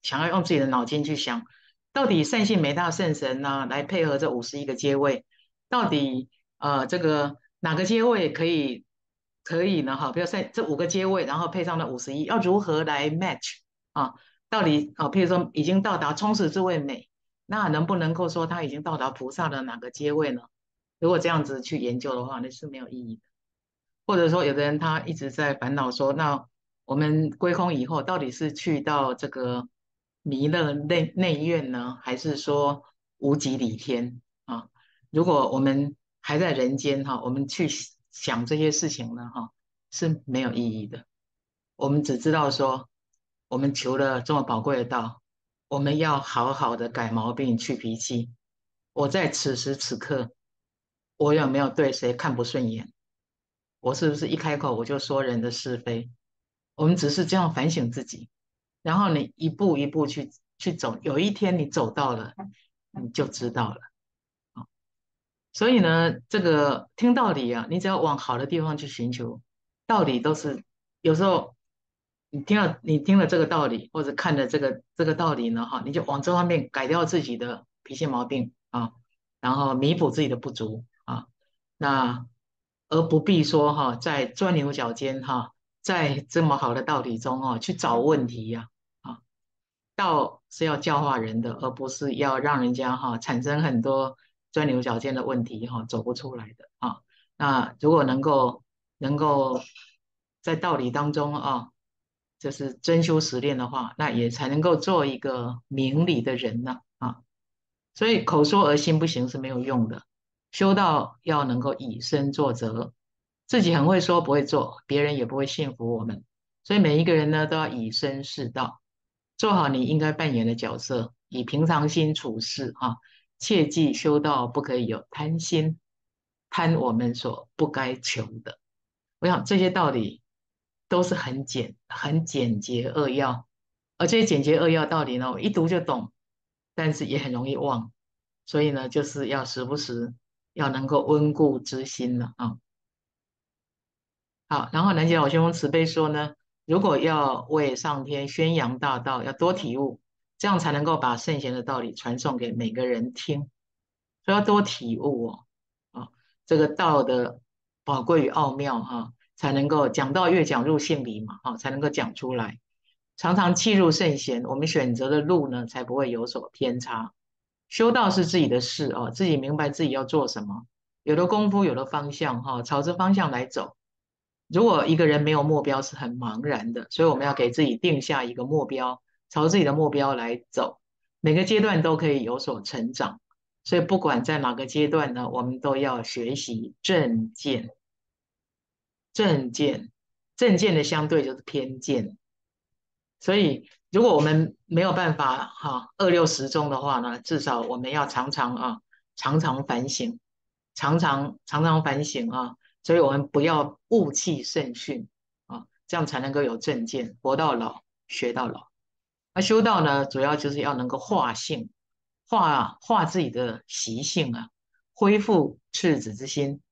Speaker 1: 想要用自己的脑筋去想，到底善性美大圣神呢？来配合这五十一个阶位，到底呃这个哪个阶位可以可以呢？哈，比如说这五个阶位，然后配上了五十一，要如何来 match 啊？到底啊，譬如说已经到达充实之位美，那能不能够说他已经到达菩萨的哪个阶位呢？如果这样子去研究的话，那是没有意义的。或者说，有的人他一直在烦恼说，那我们归空以后，到底是去到这个？弥勒内内院呢，还是说无极里天啊？如果我们还在人间哈，我们去想这些事情呢哈，是没有意义的。我们只知道说，我们求了这么宝贵的道，我们要好好的改毛病、去脾气。我在此时此刻，我有没有对谁看不顺眼？我是不是一开口我就说人的是非？我们只是这样反省自己。然后你一步一步去去走，有一天你走到了，你就知道了。所以呢，这个听道理啊，你只要往好的地方去寻求道理，都是有时候你听了你听了这个道理，或者看了这个这个道理呢，哈，你就往这方面改掉自己的脾气毛病啊，然后弥补自己的不足啊，那而不必说哈，在钻牛角尖哈。在这么好的道理中哦，去找问题呀！啊，道是要教化人的，而不是要让人家哈产生很多钻牛角尖的问题哈，走不出来的啊。那如果能够能够在道理当中啊，就是真修实练的话，那也才能够做一个明理的人呢啊。所以口说而心不行是没有用的，修道要能够以身作则。自己很会说不会做，别人也不会信服我们，所以每一个人呢都要以身试道，做好你应该扮演的角色，以平常心处事啊，切记修道不可以有贪心，贪我们所不该求的。我想这些道理都是很简、很简洁扼要，而这些简洁扼要道理呢，我一读就懂，但是也很容易忘，所以呢，就是要时不时要能够温故知新了啊。好，然后南极老兄慈悲说呢，如果要为上天宣扬大道，要多体悟，这样才能够把圣贤的道理传送给每个人听。所以要多体悟哦，啊，这个道的宝贵与奥妙哈，才能够讲到越讲入性里嘛，哈，才能够讲出来。常常契入圣贤，我们选择的路呢，才不会有所偏差。修道是自己的事哦，自己明白自己要做什么，有了功夫，有了方向哈，朝着方向来走。如果一个人没有目标，是很茫然的。所以我们要给自己定下一个目标，朝自己的目标来走。每个阶段都可以有所成长。所以不管在哪个阶段呢，我们都要学习正见。正见，正见的相对就是偏见。所以如果我们没有办法哈二六十中的话呢，至少我们要常常啊，常常反省，常常常常反省啊。所以，我们不要物气甚训啊，这样才能够有正见，活到老学到老。那修道呢，主要就是要能够化性，化化自己的习性啊，恢复赤子之心。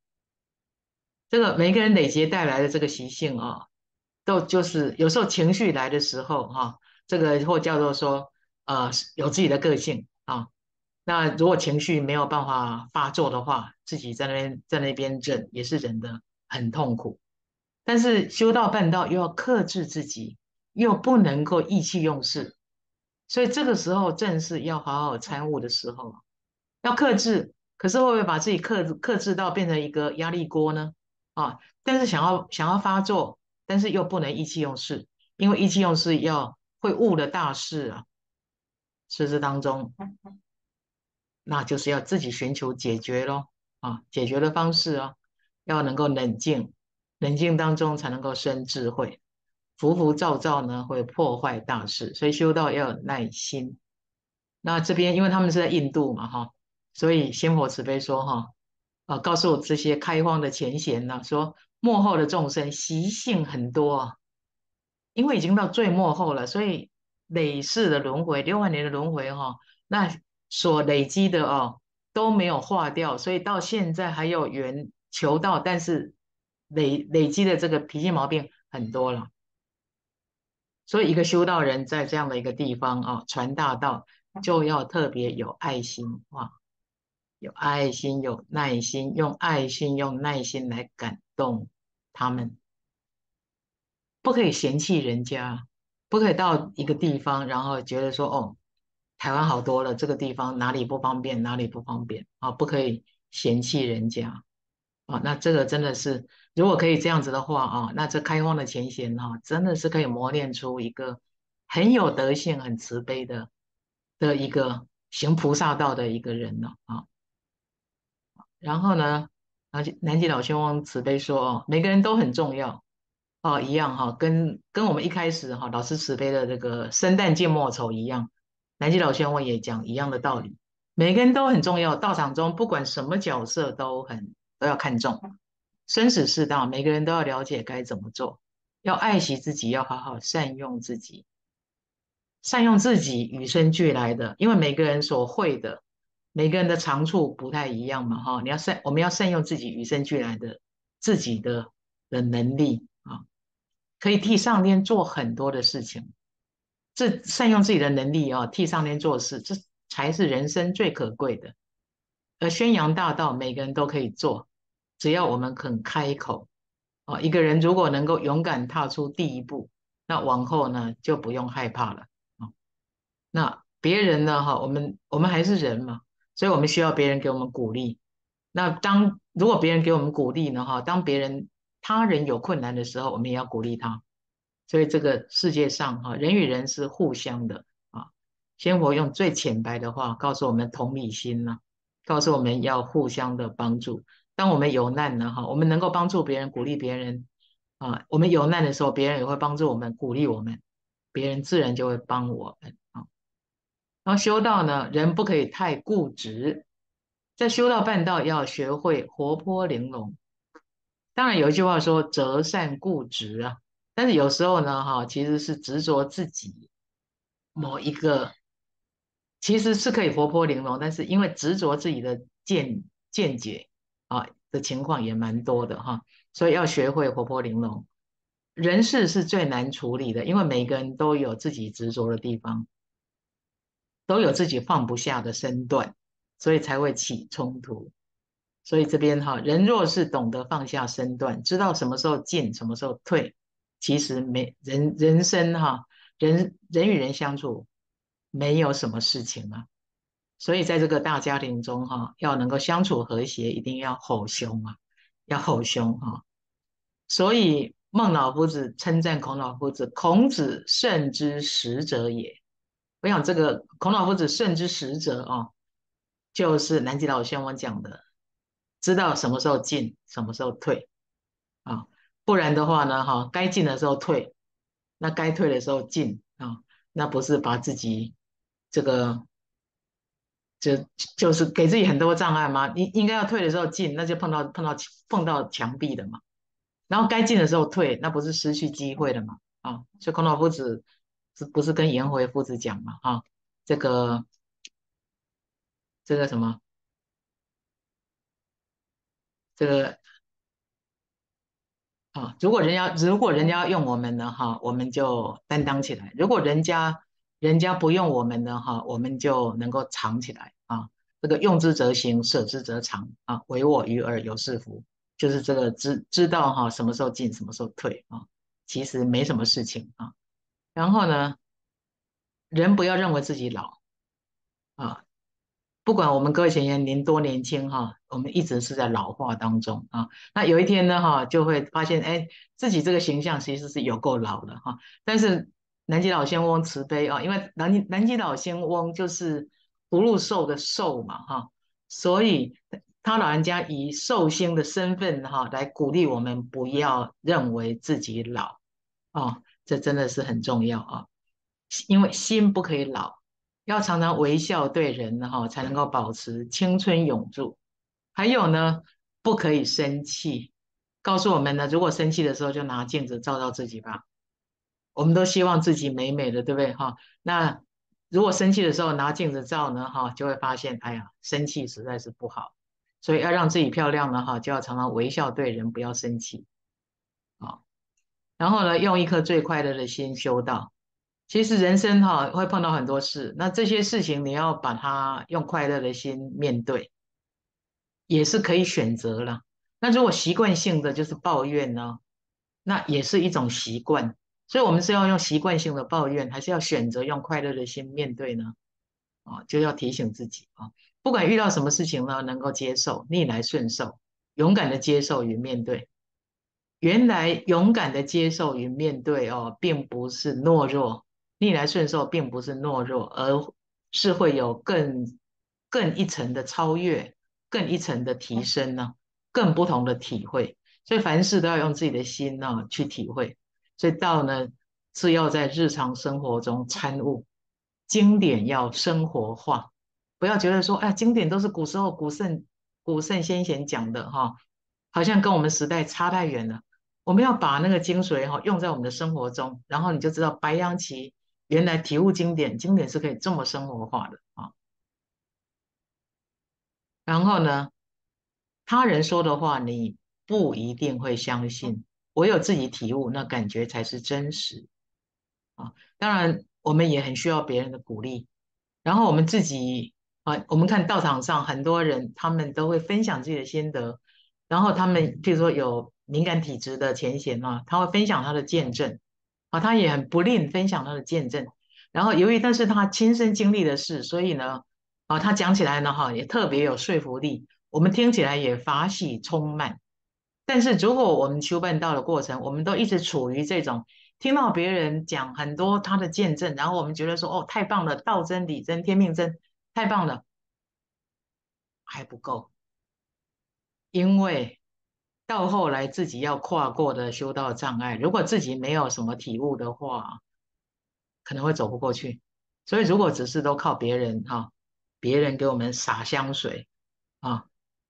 Speaker 1: 这个每个人累积带来的这个习性啊，都就是有时候情绪来的时候啊，这个或叫做说呃有自己的个性啊。那如果情绪没有办法发作的话，自己在那边在那边忍也是忍得很痛苦。但是修道办道又要克制自己，又不能够意气用事，所以这个时候正是要好好参悟的时候。要克制，可是会不会把自己克制克制到变成一个压力锅呢？啊！但是想要想要发作，但是又不能意气用事，因为意气用事要会误了大事啊。是这当中。那就是要自己寻求解决咯，啊！解决的方式哦，要能够冷静，冷静当中才能够生智慧。浮浮躁躁呢，会破坏大事，所以修道要有耐心。那这边，因为他们是在印度嘛，哈，所以仙佛慈悲说哈，啊，告诉我这些开荒的前贤呢，说幕后的众生习性很多，因为已经到最幕后了，所以累世的轮回，六万年的轮回，哈，那。所累积的哦都没有化掉，所以到现在还有缘求道，但是累累积的这个脾气毛病很多了。所以一个修道人在这样的一个地方哦传大道，就要特别有爱心啊，有爱心、有耐心，用爱心、用耐心来感动他们，不可以嫌弃人家，不可以到一个地方然后觉得说哦。台湾好多了，这个地方哪里不方便哪里不方便啊，不可以嫌弃人家啊。那这个真的是，如果可以这样子的话啊，那这开荒的前贤哈，真的是可以磨练出一个很有德性、很慈悲的的一个行菩萨道的一个人了啊。然后呢，南极南极老仙翁慈悲说哦，每个人都很重要哦，一样哈，跟跟我们一开始哈老师慈悲的这个生旦净末丑一样。南极老仙我也讲一样的道理，每个人都很重要，道场中不管什么角色都很都要看重。生死事大，每个人都要了解该怎么做，要爱惜自己，要好好善用自己。善用自己与生俱来的，因为每个人所会的，每个人的长处不太一样嘛，哈，你要善，我们要善用自己与生俱来的自己的的能力啊，可以替上天做很多的事情。这善用自己的能力啊，替上天做事，这才是人生最可贵的。而宣扬大道，每个人都可以做，只要我们肯开口。哦，一个人如果能够勇敢踏出第一步，那往后呢就不用害怕了。啊，那别人呢？哈，我们我们还是人嘛，所以我们需要别人给我们鼓励。那当如果别人给我们鼓励呢？哈，当别人他人有困难的时候，我们也要鼓励他。所以这个世界上，哈，人与人是互相的啊。先佛用最浅白的话告诉我们：同理心呐，告诉我们要互相的帮助。当我们有难呢，哈，我们能够帮助别人，鼓励别人啊。我们有难的时候，别人也会帮助我们，鼓励我们，别人自然就会帮我们啊。然后修道呢，人不可以太固执，在修道半道要学会活泼玲珑。当然有一句话说：择善固执啊。但是有时候呢，哈，其实是执着自己某一个，其实是可以活泼玲珑，但是因为执着自己的见见解啊的情况也蛮多的哈，所以要学会活泼玲珑。人事是最难处理的，因为每个人都有自己执着的地方，都有自己放不下的身段，所以才会起冲突。所以这边哈，人若是懂得放下身段，知道什么时候进，什么时候退。其实没人人生哈，人人与人相处没有什么事情啊，所以在这个大家庭中哈，要能够相处和谐，一定要吼凶啊，要吼凶哈。所以孟老夫子称赞孔老夫子，孔子圣之时者也。我想这个孔老夫子圣之时者啊，就是南极老先生讲的，知道什么时候进，什么时候退啊。不然的话呢，哈，该进的时候退，那该退的时候进啊，那不是把自己这个就就是给自己很多障碍吗？应应该要退的时候进，那就碰到碰到碰到墙壁的嘛。然后该进的时候退，那不是失去机会了嘛？啊，所以孔老夫子是不是跟颜回夫子讲嘛？哈，这个这个什么这个。啊，如果人家如果人家用我们的哈，我们就担当起来；如果人家人家不用我们的哈，我们就能够藏起来。啊，这个用之则行，舍之则藏。啊，唯我与尔有是福，就是这个知知道哈，什么时候进，什么时候退。啊，其实没什么事情啊。然后呢，人不要认为自己老。啊，不管我们各位学员您多年轻哈。我们一直是在老化当中啊，那有一天呢，哈，就会发现，哎，自己这个形象其实是有够老了哈。但是南极老仙翁慈悲啊，因为南南极老仙翁就是福禄寿的寿嘛哈，所以他老人家以寿星的身份哈，来鼓励我们不要认为自己老啊，这真的是很重要啊，因为心不可以老，要常常微笑对人哈，才能够保持青春永驻。还有呢，不可以生气。告诉我们呢，如果生气的时候就拿镜子照照自己吧。我们都希望自己美美的，对不对？哈，那如果生气的时候拿镜子照呢，哈，就会发现，哎呀，生气实在是不好。所以要让自己漂亮呢，哈，就要常常微笑对人，不要生气。啊，然后呢，用一颗最快乐的心修道。其实人生哈会碰到很多事，那这些事情你要把它用快乐的心面对。也是可以选择了。那如果习惯性的就是抱怨呢，那也是一种习惯。所以，我们是要用习惯性的抱怨，还是要选择用快乐的心面对呢？啊，就要提醒自己啊，不管遇到什么事情呢，能够接受、逆来顺受、勇敢的接受与面对。原来勇敢的接受与面对哦，并不是懦弱，逆来顺受并不是懦弱，而是会有更更一层的超越。更一层的提升呢，更不同的体会，所以凡事都要用自己的心呢去体会。所以道呢是要在日常生活中参悟，经典要生活化，不要觉得说，哎，经典都是古时候古圣古圣先贤讲的哈，好像跟我们时代差太远了。我们要把那个精髓哈用在我们的生活中，然后你就知道，白羊旗原来体悟经典，经典是可以这么生活化的。然后呢，他人说的话你不一定会相信。我有自己体悟，那感觉才是真实啊。当然，我们也很需要别人的鼓励。然后我们自己啊，我们看道场上很多人，他们都会分享自己的心得。然后他们，譬如说有敏感体质的前贤啊，他会分享他的见证啊，他也很不吝分享他的见证。然后由于，但是他亲身经历的事，所以呢。啊，他讲起来呢，哈，也特别有说服力，我们听起来也法喜充满。但是，如果我们修道的过程，我们都一直处于这种听到别人讲很多他的见证，然后我们觉得说，哦，太棒了，道真理真天命真，太棒了，还不够，因为到后来自己要跨过的修道障碍，如果自己没有什么体悟的话，可能会走不过去。所以，如果只是都靠别人，哈。别人给我们洒香水啊，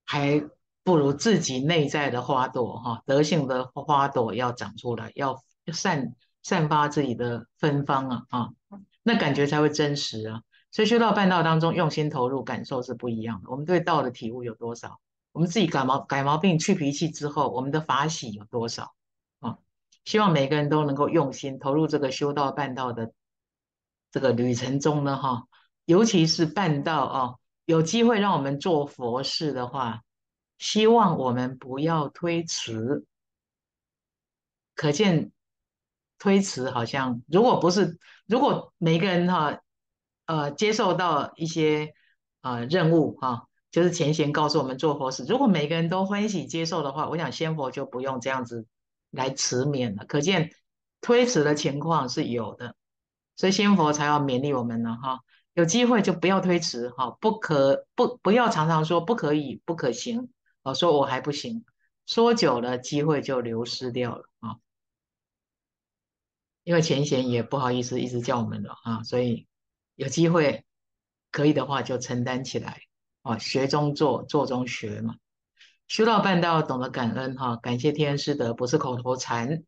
Speaker 1: 还不如自己内在的花朵哈，德性的花朵要长出来，要散散发自己的芬芳啊啊，那感觉才会真实啊。所以修道半道当中用心投入，感受是不一样的。我们对道的体悟有多少？我们自己改毛改毛病、去脾气之后，我们的法喜有多少啊？希望每个人都能够用心投入这个修道半道的这个旅程中呢哈。尤其是办到哦，有机会让我们做佛事的话，希望我们不要推迟。可见推迟好像，如果不是如果每个人哈呃接受到一些呃任务哈，就是前贤告诉我们做佛事，如果每个人都欢喜接受的话，我想仙佛就不用这样子来辞免了。可见推迟的情况是有的，所以仙佛才要勉励我们呢，哈。有机会就不要推迟哈，不可不不要常常说不可以、不可行，老说我还不行，说久了机会就流失掉了啊。因为前贤也不好意思一直叫我们了啊，所以有机会可以的话就承担起来啊，学中做，做中学嘛。修到半道懂得感恩哈，感谢天师的不是口头禅。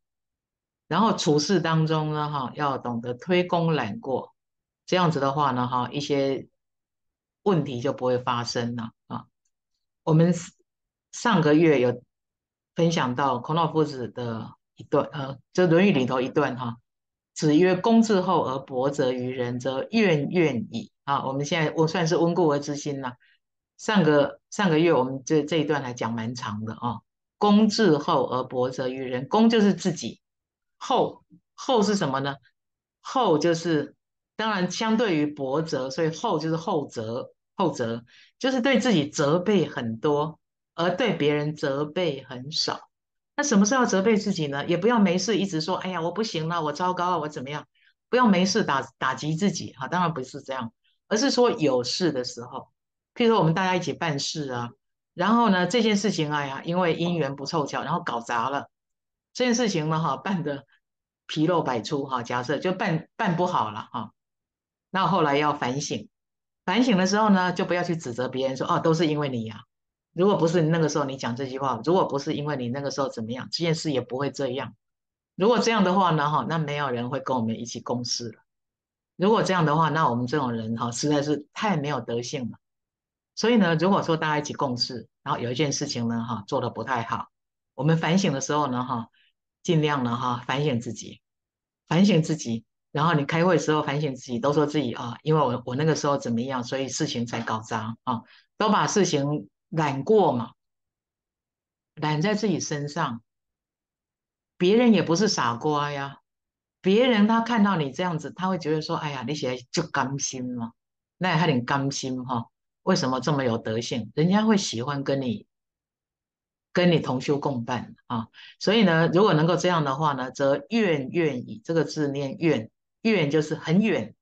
Speaker 1: 然后处事当中呢哈，要懂得推功揽过。这样子的话呢，哈，一些问题就不会发生了啊。我们上个月有分享到孔老夫子的一段，呃，这《论语》里头一段哈。子曰：“公自厚而薄责于人，则怨怨矣。”啊，我们现在我算是温故而知新了。上个上个月我们这这一段还讲蛮长的啊。公自厚而薄责于人，公就是自己，厚厚是什么呢？厚就是。当然，相对于薄责，所以厚就是厚责，厚责就是对自己责备很多，而对别人责备很少。那什么时候要责备自己呢？也不要没事一直说，哎呀，我不行了，我糟糕了，我怎么样？不要没事打打击自己哈。当然不是这样，而是说有事的时候，譬如说我们大家一起办事啊，然后呢，这件事情哎呀，因为姻缘不凑巧，然后搞砸了，这件事情呢哈，办的纰漏百出哈，假设就办办不好了哈。那后来要反省，反省的时候呢，就不要去指责别人说哦，都是因为你呀。如果不是你那个时候你讲这句话，如果不是因为你那个时候怎么样，这件事也不会这样。如果这样的话呢，哈，那没有人会跟我们一起共事了。如果这样的话，那我们这种人哈实在是太没有德性了。所以呢，如果说大家一起共事，然后有一件事情呢，哈，做的不太好，我们反省的时候呢，哈，尽量呢，哈，反省自己，反省自己。然后你开会时候反省自己，都说自己啊，因为我我那个时候怎么样，所以事情才搞砸啊，都把事情揽过嘛，揽在自己身上，别人也不是傻瓜呀，别人他看到你这样子，他会觉得说，哎呀，你现在就甘心嘛，那还点甘心哈，为什么这么有德性，人家会喜欢跟你，跟你同修共伴啊，所以呢，如果能够这样的话呢，则愿愿以这个字念愿。怨就是很远，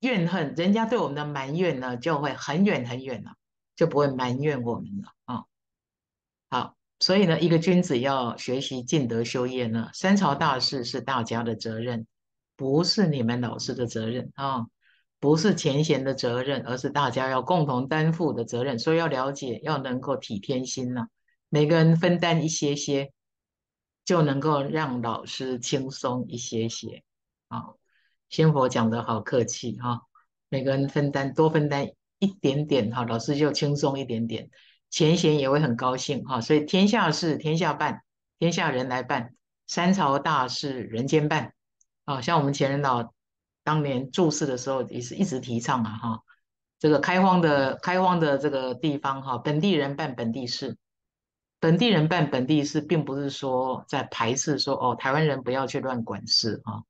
Speaker 1: 怨恨人家对我们的埋怨呢，就会很远很远了，就不会埋怨我们了啊。好，所以呢，一个君子要学习尽德修业呢，三朝大事是大家的责任，不是你们老师的责任啊，不是前贤的责任，而是大家要共同担负的责任。所以要了解，要能够体贴心呐，每个人分担一些些，就能够让老师轻松一些些啊。先佛讲得好客气哈，每个人分担多分担一点点哈，老师就轻松一点点，前贤也会很高兴哈。所以天下事天下办，天下人来办，三朝大事人间办啊。像我们前人老当年注释的时候也是一直提倡啊哈，这个开荒的开荒的这个地方哈，本地人办本地事，本地人办本地事，并不是说在排斥说哦，台湾人不要去乱管事啊。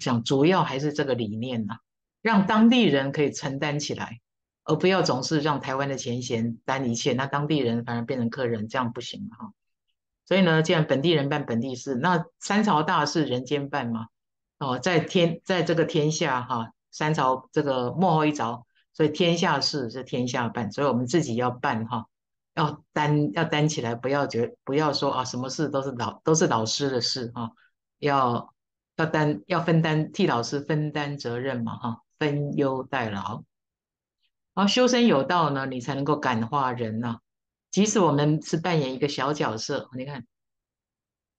Speaker 1: 想主要还是这个理念呐，让当地人可以承担起来，而不要总是让台湾的前嫌担一切，那当地人反而变成客人，这样不行哈。所以呢，既然本地人办本地事，那三朝大事人间办嘛。哦，在天，在这个天下哈，三朝这个幕后一朝，所以天下事是天下办，所以我们自己要办哈，要担要担起来，不要觉不要说啊，什么事都是老都是老师的事哈，要。要担要分担，替老师分担责任嘛？哈，分忧代劳。好，修身有道呢，你才能够感化人啊。即使我们是扮演一个小角色，你看，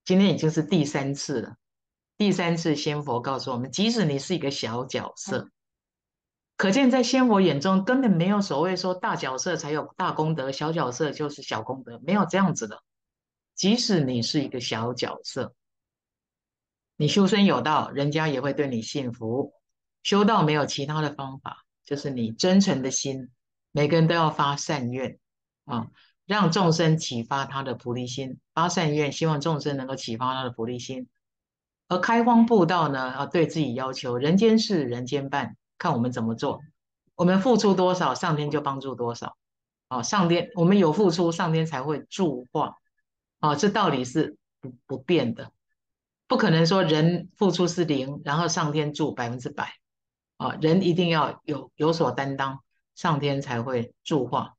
Speaker 1: 今天已经是第三次了。第三次，仙佛告诉我们，即使你是一个小角色，可见在仙佛眼中根本没有所谓说大角色才有大功德，小角色就是小功德，没有这样子的。即使你是一个小角色。你修身有道，人家也会对你信服。修道没有其他的方法，就是你真诚的心。每个人都要发善愿啊，让众生启发他的菩提心，发善愿，希望众生能够启发他的菩提心。而开荒布道呢，要对自己要求，人间事，人间办，看我们怎么做，我们付出多少，上天就帮助多少。啊，上天，我们有付出，上天才会助化。啊，这道理是不不变的。不可能说人付出是零，然后上天助百分之百啊！人一定要有有所担当，上天才会助化。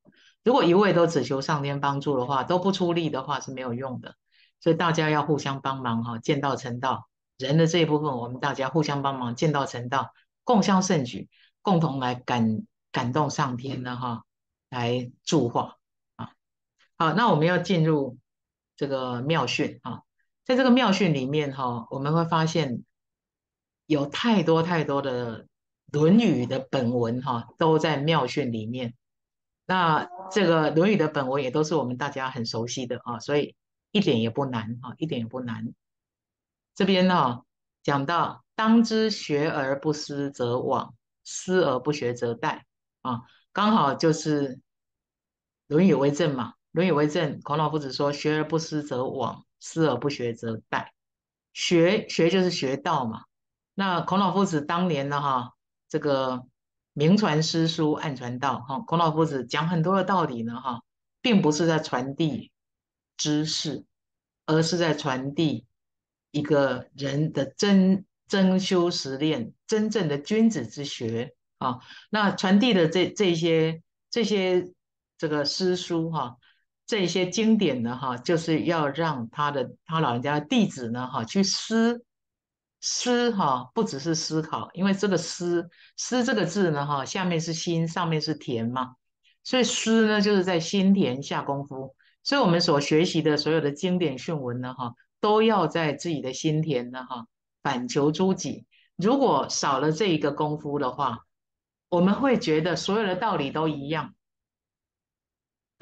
Speaker 1: 如果一味都只求上天帮助的话，都不出力的话是没有用的。所以大家要互相帮忙哈，见道成道。人的这一部分，我们大家互相帮忙，见道成道，共襄盛举，共同来感感动上天的哈，来助化啊！好，那我们要进入这个妙训啊。在这个《妙训》里面哈，我们会发现有太多太多的《论语》的本文哈，都在《妙训》里面。那这个《论语》的本文也都是我们大家很熟悉的啊，所以一点也不难哈，一点也不难。这边哈讲到“当知学而不思则罔，思而不学则殆”啊，刚好就是《论语》为证嘛，《论语》为证，孔老夫子说“学而不思则罔”。思而不学则殆，学学就是学道嘛。那孔老夫子当年呢，哈，这个明传师书，暗传道，哈，孔老夫子讲很多的道理呢，哈，并不是在传递知识，而是在传递一个人的真真修实练，真正的君子之学啊。那传递的这这些这些这个诗书，哈。这些经典呢，哈，就是要让他的他老人家的弟子呢，哈，去思思，哈，不只是思考，因为这个思思这个字呢，哈，下面是心，上面是田嘛，所以思呢，就是在心田下功夫。所以，我们所学习的所有的经典训文呢，哈，都要在自己的心田呢，哈，反求诸己。如果少了这一个功夫的话，我们会觉得所有的道理都一样。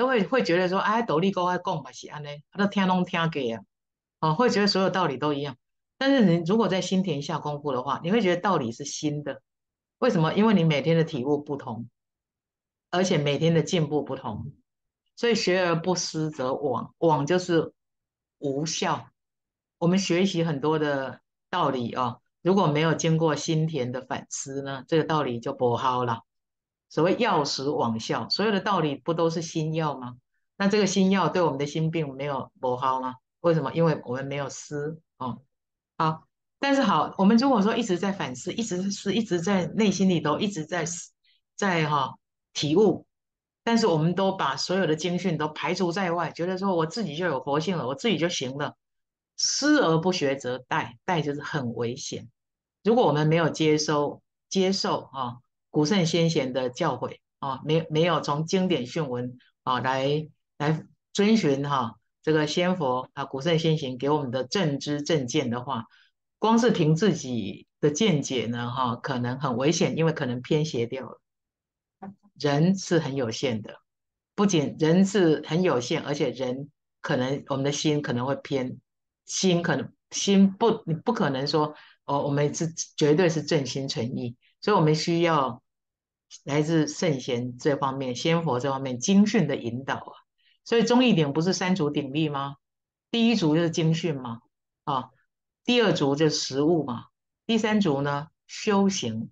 Speaker 1: 都会会觉得说，哎，斗笠哥爱讲嘛是安呢，他都听拢听给呀，哦，会觉得所有道理都一样。但是你如果在心田下功夫的话，你会觉得道理是新的。为什么？因为你每天的体悟不同，而且每天的进步不同，所以学而不思则罔，罔就是无效。我们学习很多的道理啊，如果没有经过心田的反思呢，这个道理就不好了。所谓药食往效，所有的道理不都是新药吗？那这个新药对我们的心病没有不好吗？为什么？因为我们没有思啊。好，但是好，我们如果说一直在反思，一直是一直在内心里头一直在思，在哈体悟，但是我们都把所有的精训都排除在外，觉得说我自己就有佛性了，我自己就行了。思而不学则殆，殆就是很危险。如果我们没有接收，接受啊。古圣先贤的教诲啊，没没有从经典训文啊来来遵循哈，这个先佛啊，古圣先贤给我们的正知正见的话，光是凭自己的见解呢，哈，可能很危险，因为可能偏斜掉了。人是很有限的，不仅人是很有限，而且人可能我们的心可能会偏，心可能心不，你不可能说哦，我们是绝对是正心诚意。所以我们需要来自圣贤这方面、仙佛这方面精训的引导啊。所以中义典不是三足鼎立吗？第一足就是精训嘛，啊，第二足就是食物嘛，第三足呢修行。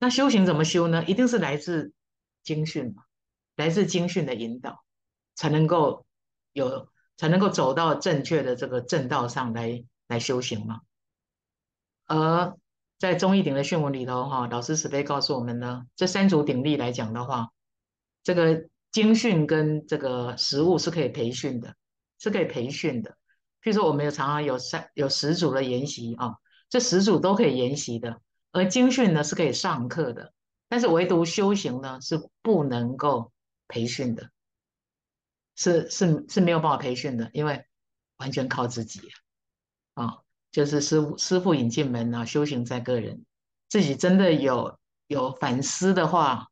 Speaker 1: 那修行怎么修呢？一定是来自精训嘛，来自精训的引导，才能够有，才能够走到正确的这个正道上来来修行嘛。而在中医顶的训文里头，哈，老师慈悲告诉我们呢，这三足鼎立来讲的话，这个经训跟这个食物是可以培训的，是可以培训的。譬如说，我们有常常有三有十组的研习啊，这十组都可以研习的。而经训呢是可以上课的，但是唯独修行呢是不能够培训的，是是是没有办法培训的，因为完全靠自己啊。就是师师傅引进门啊，修行在个人，自己真的有有反思的话，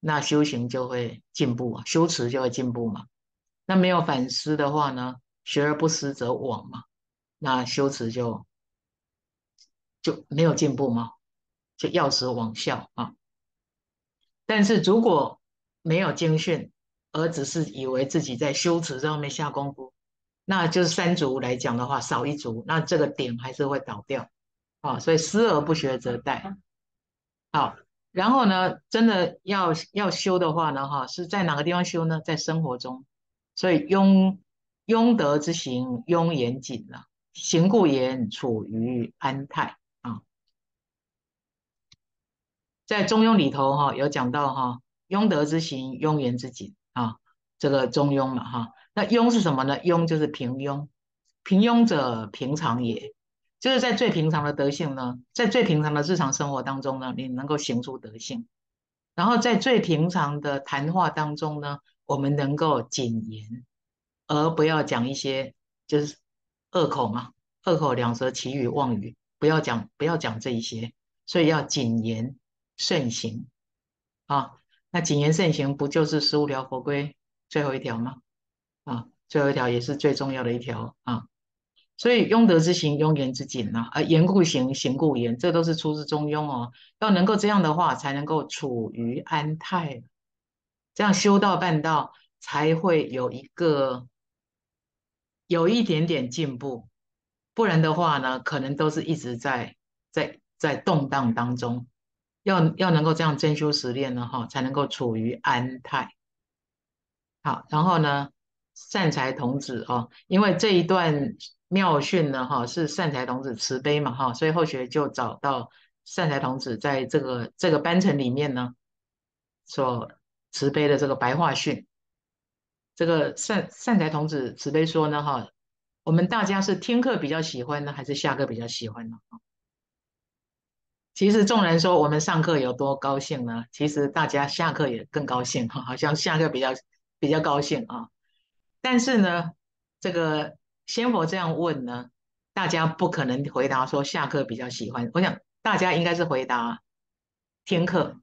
Speaker 1: 那修行就会进步啊，修持就会进步嘛。那没有反思的话呢，学而不思则罔嘛，那修持就就没有进步嘛，就要死往效啊。但是如果没有精训，而只是以为自己在修持上面下功夫。那就是三足来讲的话，少一足，那这个点还是会倒掉啊。所以思而不学则殆。好，然后呢，真的要要修的话呢，哈，是在哪个地方修呢？在生活中。所以庸庸德之行，庸言谨了，行故言，处于安泰啊。在中庸里头哈，有讲到哈，庸德之行，庸言之谨啊，这个中庸了哈。那庸是什么呢？庸就是平庸，平庸者平常也，就是在最平常的德性呢，在最平常的日常生活当中呢，你能够行出德性，然后在最平常的谈话当中呢，我们能够谨言，而不要讲一些就是恶口嘛，恶口两舌其语妄语，不要讲，不要讲这一些，所以要谨言慎行啊。那谨言慎行不就是十五条佛规最后一条吗？啊，最后一条也是最重要的一条啊，所以“庸德之行，庸言之谨”呢，呃，言故行，行故言，这都是出自《中庸》哦。要能够这样的话，才能够处于安泰，这样修道办道才会有一个有一点点进步，不然的话呢，可能都是一直在在在动荡当中。要要能够这样真修实练呢，哈，才能够处于安泰。好，然后呢？善财童子哦，因为这一段妙训呢，哈，是善财童子慈悲嘛，哈，所以后学就找到善财童子在这个这个班程里面呢，说慈悲的这个白话训，这个善善财童子慈悲说呢，哈，我们大家是听课比较喜欢呢，还是下课比较喜欢呢？啊，其实众人说我们上课有多高兴呢？其实大家下课也更高兴，好像下课比较比较高兴啊。但是呢，这个仙佛这样问呢，大家不可能回答说下课比较喜欢。我想大家应该是回答听课。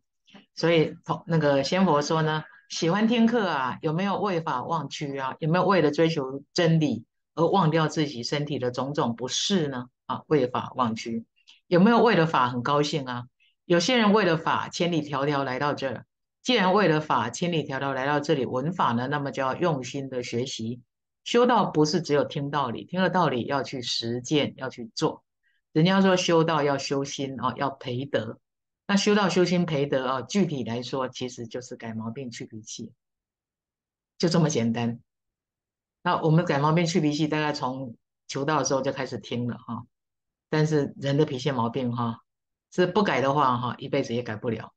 Speaker 1: 所以同那个仙佛说呢，喜欢听课啊，有没有为法忘躯啊？有没有为了追求真理而忘掉自己身体的种种不适呢？啊，为法忘躯，有没有为了法很高兴啊？有些人为了法千里迢迢来到这儿。既然为了法千里迢迢来到这里闻法呢，那么就要用心的学习。修道不是只有听道理，听了道理要去实践，要去做。人家说修道要修心啊，要培德。那修道修心培德啊，具体来说其实就是改毛病、去脾气，就这么简单。那我们改毛病、去脾气，大概从求道的时候就开始听了哈。但是人的脾气毛病哈，是不改的话哈，一辈子也改不了。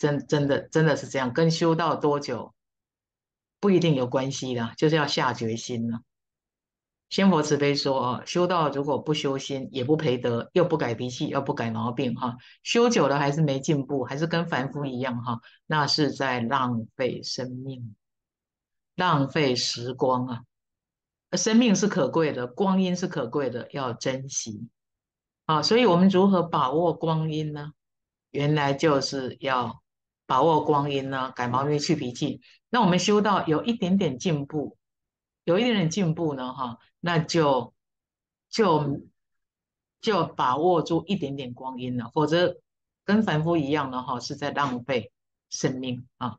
Speaker 1: 真真的真的是这样，跟修道多久不一定有关系啦，就是要下决心了。仙佛慈悲说，修道如果不修心，也不培德，又不改脾气，又不改毛病，哈，修久了还是没进步，还是跟凡夫一样，哈，那是在浪费生命，浪费时光啊！生命是可贵的，光阴是可贵的，要珍惜啊！所以我们如何把握光阴呢？原来就是要。把握光阴呢，改毛病、去脾气。那我们修道有一点点进步，有一点点进步呢，哈，那就就就把握住一点点光阴了。否则跟凡夫一样的哈，是在浪费生命啊！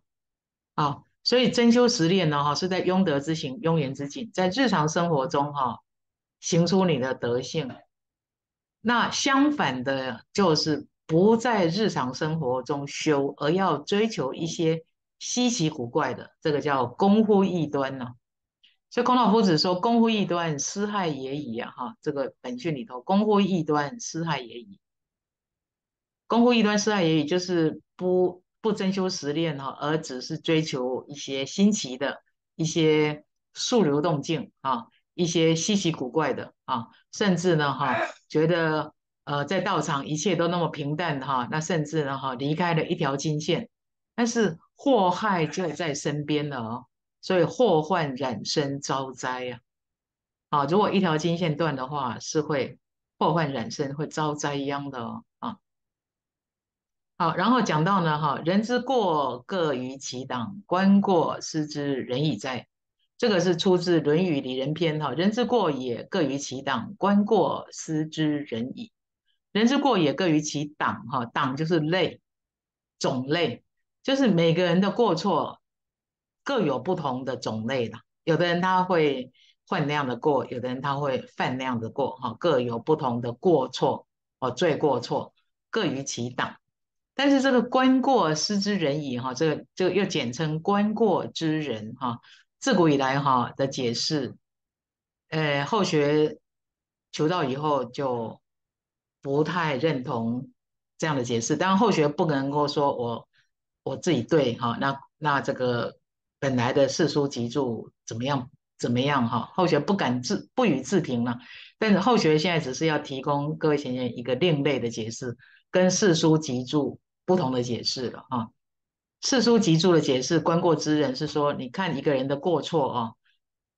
Speaker 1: 啊，所以真修实练呢，哈，是在庸德之行、庸言之境，在日常生活中哈，行出你的德性。那相反的，就是。不在日常生活中修，而要追求一些稀奇古怪的，这个叫功乎异端呢。所以孔老夫子说：“功乎异端，失害也已。”哈，这个本训里头，“功乎异端，失害也已。”“功乎异端，失害也已”，就是不不真修实练哈，而只是追求一些新奇的、一些速流动静啊，一些稀奇古怪的啊，甚至呢哈，觉得。呃，在道场一切都那么平淡哈，那甚至呢哈离开了一条金线，但是祸害就在身边了哦，所以祸患染身遭灾呀，啊，如果一条金线断的话，是会祸患染身会遭灾殃的哦。啊，好，然后讲到呢哈，人之过各于其党，观过失之人矣哉，这个是出自《论语里仁篇》哈，人之过也各于其党，观过失之人矣。人之过也，各于其党。哈，党就是类，种类，就是每个人的过错各有不同的种类了。有的人他会犯那样的过，有的人他会犯那样的过。哈，各有不同的过错。哦，罪过错各于其党。但是这个观过失之人矣。哈，这个这个又简称观过之人。哈，自古以来哈的解释，呃，后学求道以后就。不太认同这样的解释，然，后学不能够说我我自己对哈，那那这个本来的四书集注怎么样怎么样哈，后学不敢自不予置评了，但是后学现在只是要提供各位先生一个另类的解释，跟四书集注不同的解释了哈。四书集注的解释，观过之人是说，你看一个人的过错啊，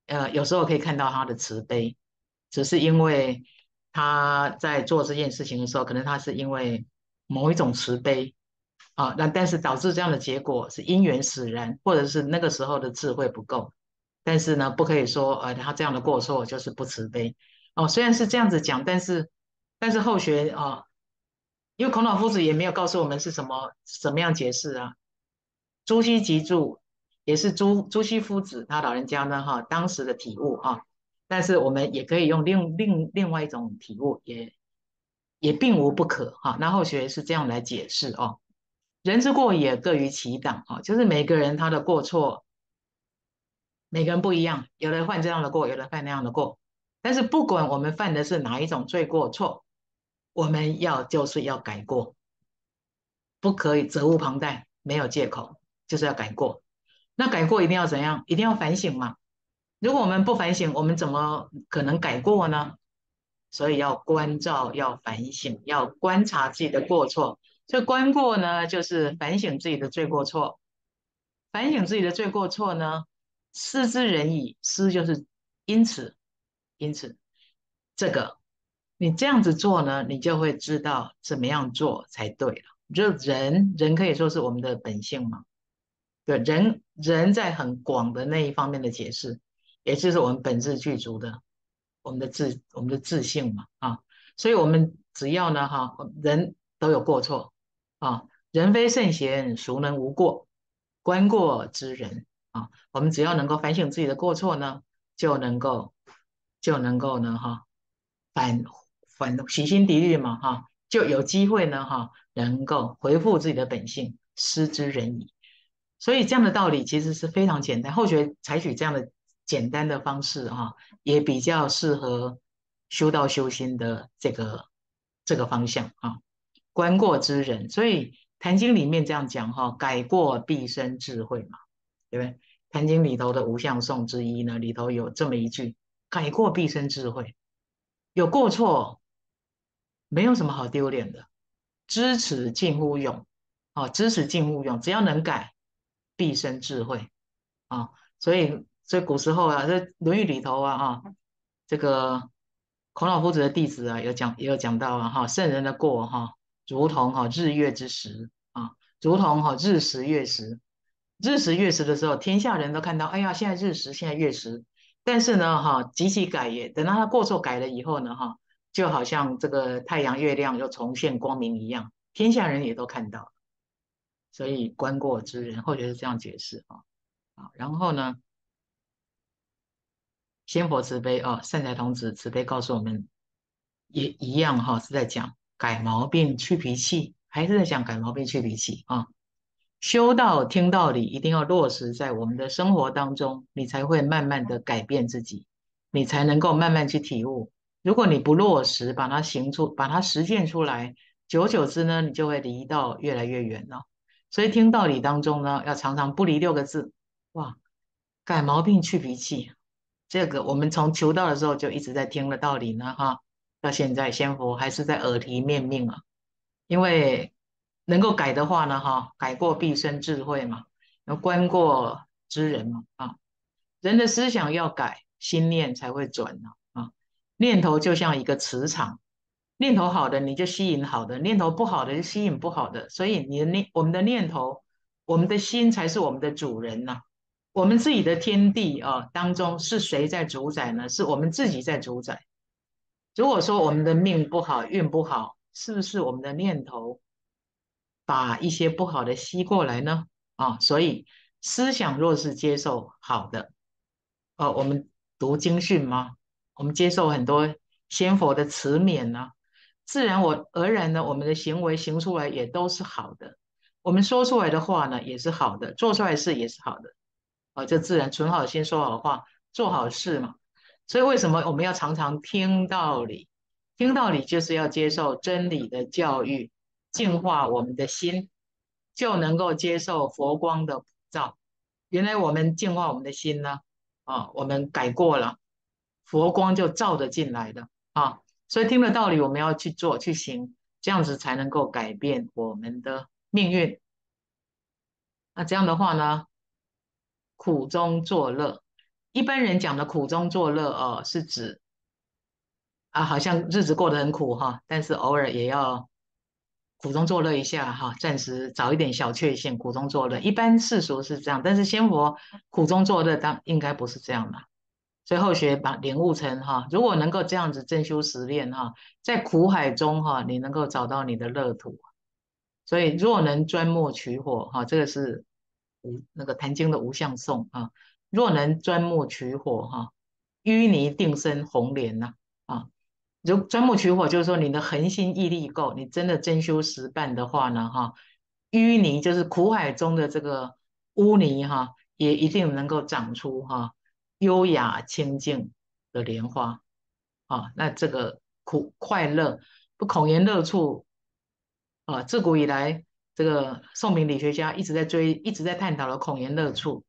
Speaker 1: 呃，有时候可以看到他的慈悲，只是因为。他在做这件事情的时候，可能他是因为某一种慈悲啊，那但是导致这样的结果是因缘使然，或者是那个时候的智慧不够，但是呢，不可以说呃他这样的过错就是不慈悲哦，虽然是这样子讲，但是但是后学啊，因为孔老夫子也没有告诉我们是什么怎么样解释啊，朱熹集注也是朱朱熹夫子他老人家呢哈当时的体悟哈。但是我们也可以用另另另外一种体悟，也也并无不可哈。那后学是这样来解释哦：人之过也，各于其党啊，就是每个人他的过错，每个人不一样，有人犯这样的过，有人犯那样的过。但是不管我们犯的是哪一种罪过错，我们要就是要改过，不可以责无旁贷，没有借口，就是要改过。那改过一定要怎样？一定要反省嘛？如果我们不反省，我们怎么可能改过呢？所以要关照，要反省，要观察自己的过错。这关过呢，就是反省自己的罪过错。反省自己的罪过错呢，失之仁矣。失就是因此，因此这个你这样子做呢，你就会知道怎么样做才对了。就人人可以说是我们的本性嘛。对人人在很广的那一方面的解释。也就是我们本自具足的，我们的自我们的自信嘛啊，所以，我们只要呢哈，人都有过错啊，人非圣贤，孰能无过？观过之人啊，我们只要能够反省自己的过错呢，就能够就能够呢哈，反反洗心涤虑嘛哈，就有机会呢哈，能够回复自己的本性，失之人矣。所以这样的道理其实是非常简单，后学采取这样的。简单的方式啊，也比较适合修道修心的这个这个方向啊。观过之人，所以《坛经》里面这样讲哈：改过必生智慧嘛，对不对？《坛经》里头的五相颂之一呢，里头有这么一句：改过必生智慧。有过错，没有什么好丢脸的。知耻近乎勇，哦，知耻近乎勇，只要能改，必生智慧啊。所以。所以古时候啊，这《论语》里头啊，啊，这个孔老夫子的弟子啊，有讲也有讲到啊，哈，圣人的过哈，如同哈日月之时啊，如同哈日食月食，日食月食的时候，天下人都看到，哎呀，现在日食，现在月食，但是呢，哈，及其改也，等到他过错改了以后呢，哈，就好像这个太阳月亮又重现光明一样，天下人也都看到，所以观过之人，或者是这样解释啊，啊，然后呢？先佛慈悲哦，善财童子慈悲告诉我们也一样哈，是在讲改毛病、去脾气，还是在讲改毛病、去脾气啊？修道听道理一定要落实在我们的生活当中，你才会慢慢的改变自己，你才能够慢慢去体悟。如果你不落实，把它行出，把它实践出来，久久之呢，你就会离道越来越远了。所以听道理当中呢，要常常不离六个字，哇，改毛病、去脾气。这个我们从求道的时候就一直在听的道理呢，哈，到现在，先佛还是在耳提面命啊，因为能够改的话呢，哈，改过必生智慧嘛，要观过知人嘛，啊，人的思想要改，心念才会转呢，啊，念头就像一个磁场，念头好的你就吸引好的，念头不好的就吸引不好的，所以你的念，我们的念头，我们的心才是我们的主人呐。我们自己的天地啊，当中是谁在主宰呢？是我们自己在主宰。如果说我们的命不好，运不好，是不是我们的念头把一些不好的吸过来呢？啊，所以思想若是接受好的，呃，我们读经训吗？我们接受很多先佛的慈勉呢，自然我而然呢，我们的行为行出来也都是好的，我们说出来的话呢也是好的，做出来事也是好的。啊，就自然存好心，说好话，做好事嘛。所以为什么我们要常常听道理？听道理就是要接受真理的教育，净化我们的心，就能够接受佛光的普照。原来我们净化我们的心呢，啊，我们改过了，佛光就照着进来的啊。所以听了道理，我们要去做去行，这样子才能够改变我们的命运。那这样的话呢？苦中作乐，一般人讲的苦中作乐哦，是指啊，好像日子过得很苦哈，但是偶尔也要苦中作乐一下哈，暂时找一点小确幸，苦中作乐。一般世俗是这样，但是仙佛苦中作乐，当应该不是这样的。所以后学把领悟成哈，如果能够这样子正修实练哈，在苦海中哈，你能够找到你的乐土。所以若能钻木取火哈，这个是。无那个《谭经》的无相颂啊，若能钻木取火哈，淤泥定生红莲呐啊！如钻木取火，就是说你的恒心毅力够，你真的真修实办的话呢哈，淤泥就是苦海中的这个污泥哈，也一定能够长出哈优雅清净的莲花啊！那这个苦快乐不恐言乐处啊，自古以来。这个宋明理学家一直在追，一直在探讨的孔颜乐处。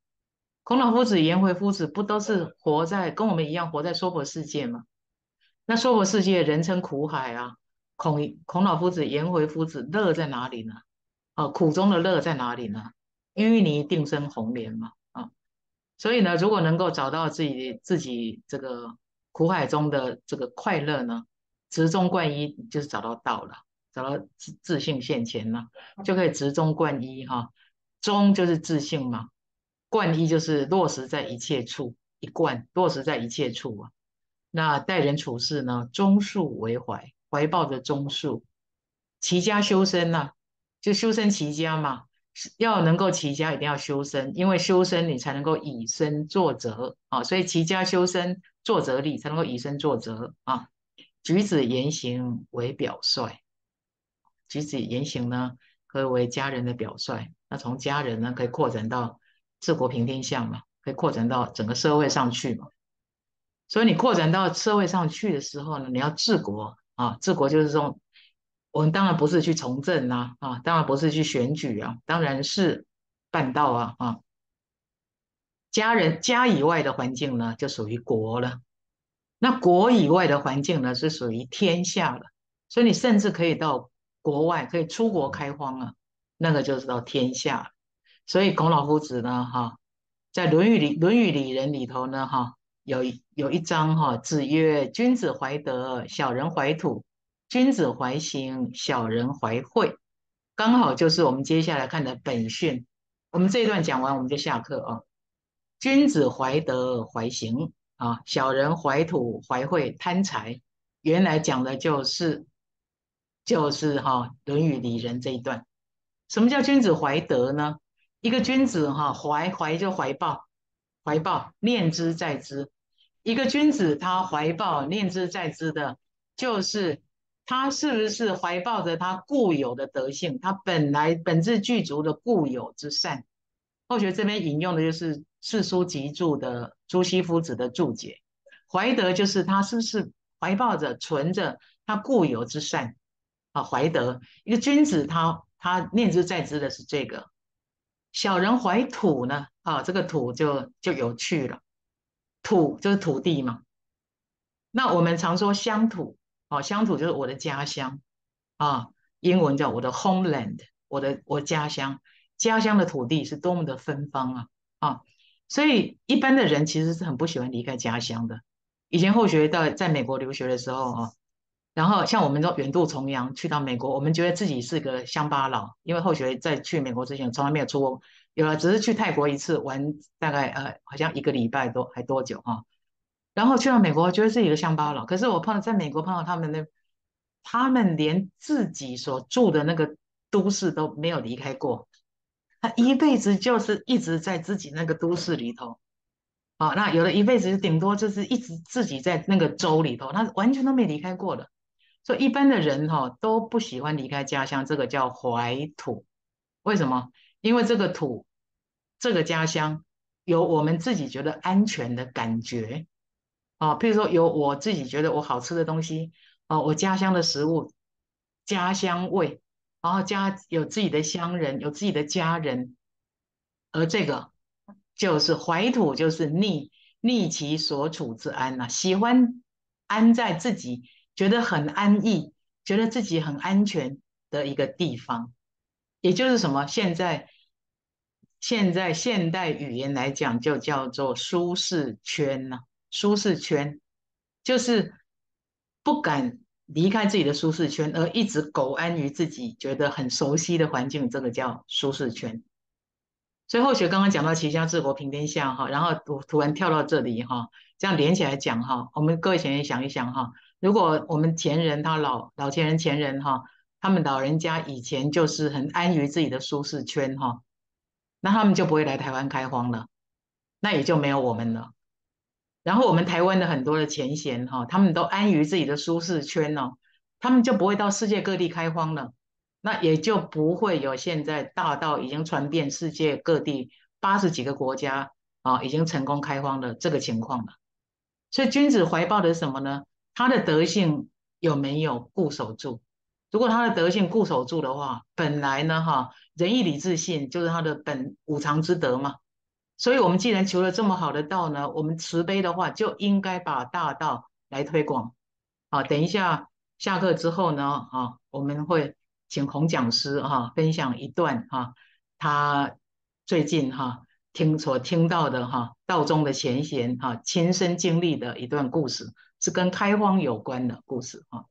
Speaker 1: 孔老夫子、颜回夫子不都是活在跟我们一样活在娑婆世界吗？那娑婆世界人称苦海啊，孔孔老夫子、颜回夫子乐在哪里呢？啊，苦中的乐在哪里呢？淤泥定生红莲嘛，啊，所以呢，如果能够找到自己自己这个苦海中的这个快乐呢，直中贯一就是找到道了。找到自自信现前嘛，就可以直中贯一哈。中就是自信嘛，贯一就是落实在一切处，一贯落实在一切处啊。那待人处事呢，中恕为怀，怀抱着中恕。齐家修身呐，就修身齐家嘛。要能够齐家，一定要修身，因为修身你才能够以身作则啊。所以齐家修身，作则立，才能够以身作则啊，举止言行为表率。其实言行呢，可以为家人的表率。那从家人呢，可以扩展到治国平天下嘛？可以扩展到整个社会上去嘛？所以你扩展到社会上去的时候呢，你要治国啊！治国就是说，我们当然不是去从政啊，啊，当然不是去选举啊，当然是办道啊，啊。家人家以外的环境呢，就属于国了。那国以外的环境呢，是属于天下了。所以你甚至可以到。国外可以出国开荒啊，那个就是到天下。所以孔老夫子呢，哈，在《论语》里，《论语》里人里头呢，哈，有有一章哈，子曰：“君子怀德，小人怀土；君子怀刑，小人怀惠。”刚好就是我们接下来看的本训。我们这一段讲完，我们就下课啊。君子怀德怀刑啊，小人怀土怀惠，贪财。原来讲的就是。就是哈《论语里仁》这一段，什么叫君子怀德呢？一个君子哈怀怀就怀抱，怀抱念之在之。一个君子他怀抱念之在之的，就是他是不是怀抱着他固有的德性，他本来本质具足的固有之善。后学这边引用的就是《四书集注》的朱熹夫子的注解，怀德就是他是不是怀抱着存着他固有之善。啊，怀德，一个君子，他他念之在之的是这个，小人怀土呢，啊，这个土就就有趣了，土就是土地嘛，那我们常说乡土，啊，乡土就是我的家乡，啊，英文叫我的 homeland，我的我家乡，家乡的土地是多么的芬芳啊，啊，所以一般的人其实是很不喜欢离开家乡的，以前后学到在美国留学的时候，啊，然后像我们说远渡重洋去到美国，我们觉得自己是个乡巴佬，因为后学在去美国之前从来没有出过，有了只是去泰国一次玩，大概呃好像一个礼拜多还多久啊？然后去到美国，觉得自一个乡巴佬。可是我碰在美国碰到他们的，他们连自己所住的那个都市都没有离开过，他一辈子就是一直在自己那个都市里头啊。那有的一辈子顶多就是一直自己在那个州里头，他完全都没离开过的。所以一般的人哈都不喜欢离开家乡，这个叫怀土。为什么？因为这个土，这个家乡有我们自己觉得安全的感觉啊。譬如说，有我自己觉得我好吃的东西啊，我家乡的食物、家乡味，然后家有自己的乡人，有自己的家人。而这个就是怀土，就是逆逆其所处之安呐，喜欢安在自己。觉得很安逸，觉得自己很安全的一个地方，也就是什么？现在，现在现代语言来讲，就叫做舒适圈呐。舒适圈就是不敢离开自己的舒适圈，而一直苟安于自己觉得很熟悉的环境，这个叫舒适圈。所以，后学刚刚讲到齐家治国平天下哈，然后突突然跳到这里哈，这样连起来讲哈，我们各位想一想哈。如果我们前人，他老老前人前人哈，他们老人家以前就是很安于自己的舒适圈哈，那他们就不会来台湾开荒了，那也就没有我们了。然后我们台湾的很多的前贤哈，他们都安于自己的舒适圈哦，他们就不会到世界各地开荒了，那也就不会有现在大到已经传遍世界各地八十几个国家啊，已经成功开荒的这个情况了。所以君子怀抱的是什么呢？他的德性有没有固守住？如果他的德性固守住的话，本来呢，哈，仁义礼智信就是他的本五常之德嘛。所以，我们既然求了这么好的道呢，我们慈悲的话，就应该把大道来推广。好，等一下下课之后呢，啊，我们会请洪讲师哈分享一段哈，他最近哈听所听到的哈道中的前贤哈亲身经历的一段故事。是跟开荒有关的故事哈，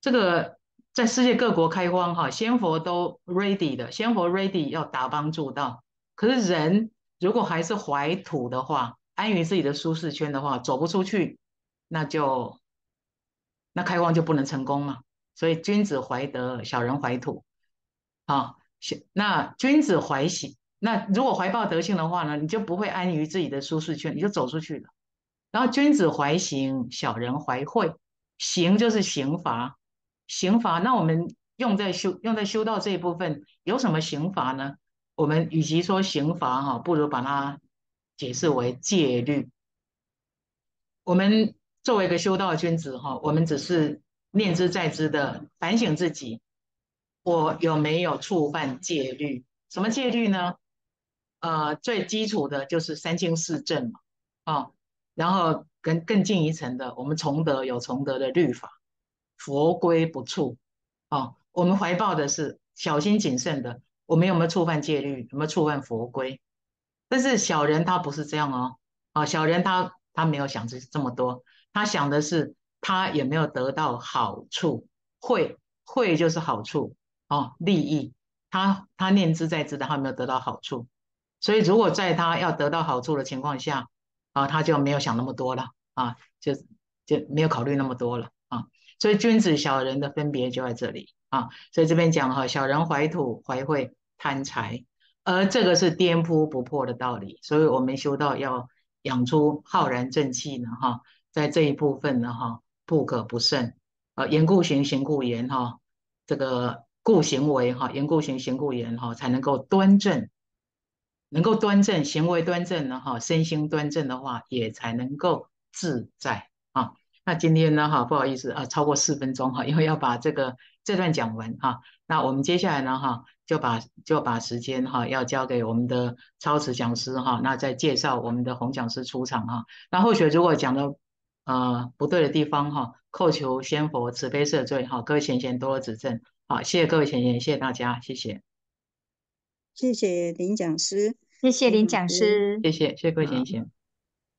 Speaker 1: 这个在世界各国开荒哈，先佛都 ready 的，先佛 ready 要打帮助到。可是人如果还是怀土的话，安于自己的舒适圈的话，走不出去，那就那开荒就不能成功了。所以君子怀德，小人怀土。啊，小那君子怀喜，那如果怀抱德性的话呢，你就不会安于自己的舒适圈，你就走出去了。然后，君子怀刑，小人怀惠。刑就是刑罚，刑罚。那我们用在修用在修道这一部分，有什么刑罚呢？我们与其说刑罚哈，不如把它解释为戒律。我们作为一个修道君子哈，我们只是念之在之的反省自己，我有没有触犯戒律？什么戒律呢？呃，最基础的就是三清四正嘛，啊。然后更更进一层的，我们崇德有崇德的律法，佛规不触哦。我们怀抱的是小心谨慎的，我们有没有触犯戒律，有没有触犯佛规？但是小人他不是这样哦，啊，小人他他没有想这这么多，他想的是他也没有得到好处，会会就是好处哦，利益。他他念之在兹，他没有得到好处，所以如果在他要得到好处的情况下。啊，他就没有想那么多了啊，就就没有考虑那么多了啊，所以君子小人的分别就在这里啊，所以这边讲哈，小人怀土怀惠贪财，而这个是颠扑不破的道理，所以我们修道要养出浩然正气呢哈，在这一部分呢哈，不可不慎啊，言固行行固言哈，这个固行为哈，言固行行固言哈，才能够端正。能够端正行为端正的哈，身心端正的话，也才能够自在啊。那今天呢哈，不好意思啊，超过四分钟哈，因为要把这个这段讲完哈。那我们接下来呢哈，就把就把时间哈，要交给我们的超时讲师哈。那再介绍我们的红讲师出场哈。那后续如果讲的呃不对的地方哈，叩求仙佛慈悲赦罪哈。各位贤贤多指正，好，谢谢各位贤贤，谢谢大家，谢谢。谢谢林讲师，谢谢林讲师，谢谢谢谢各位先先。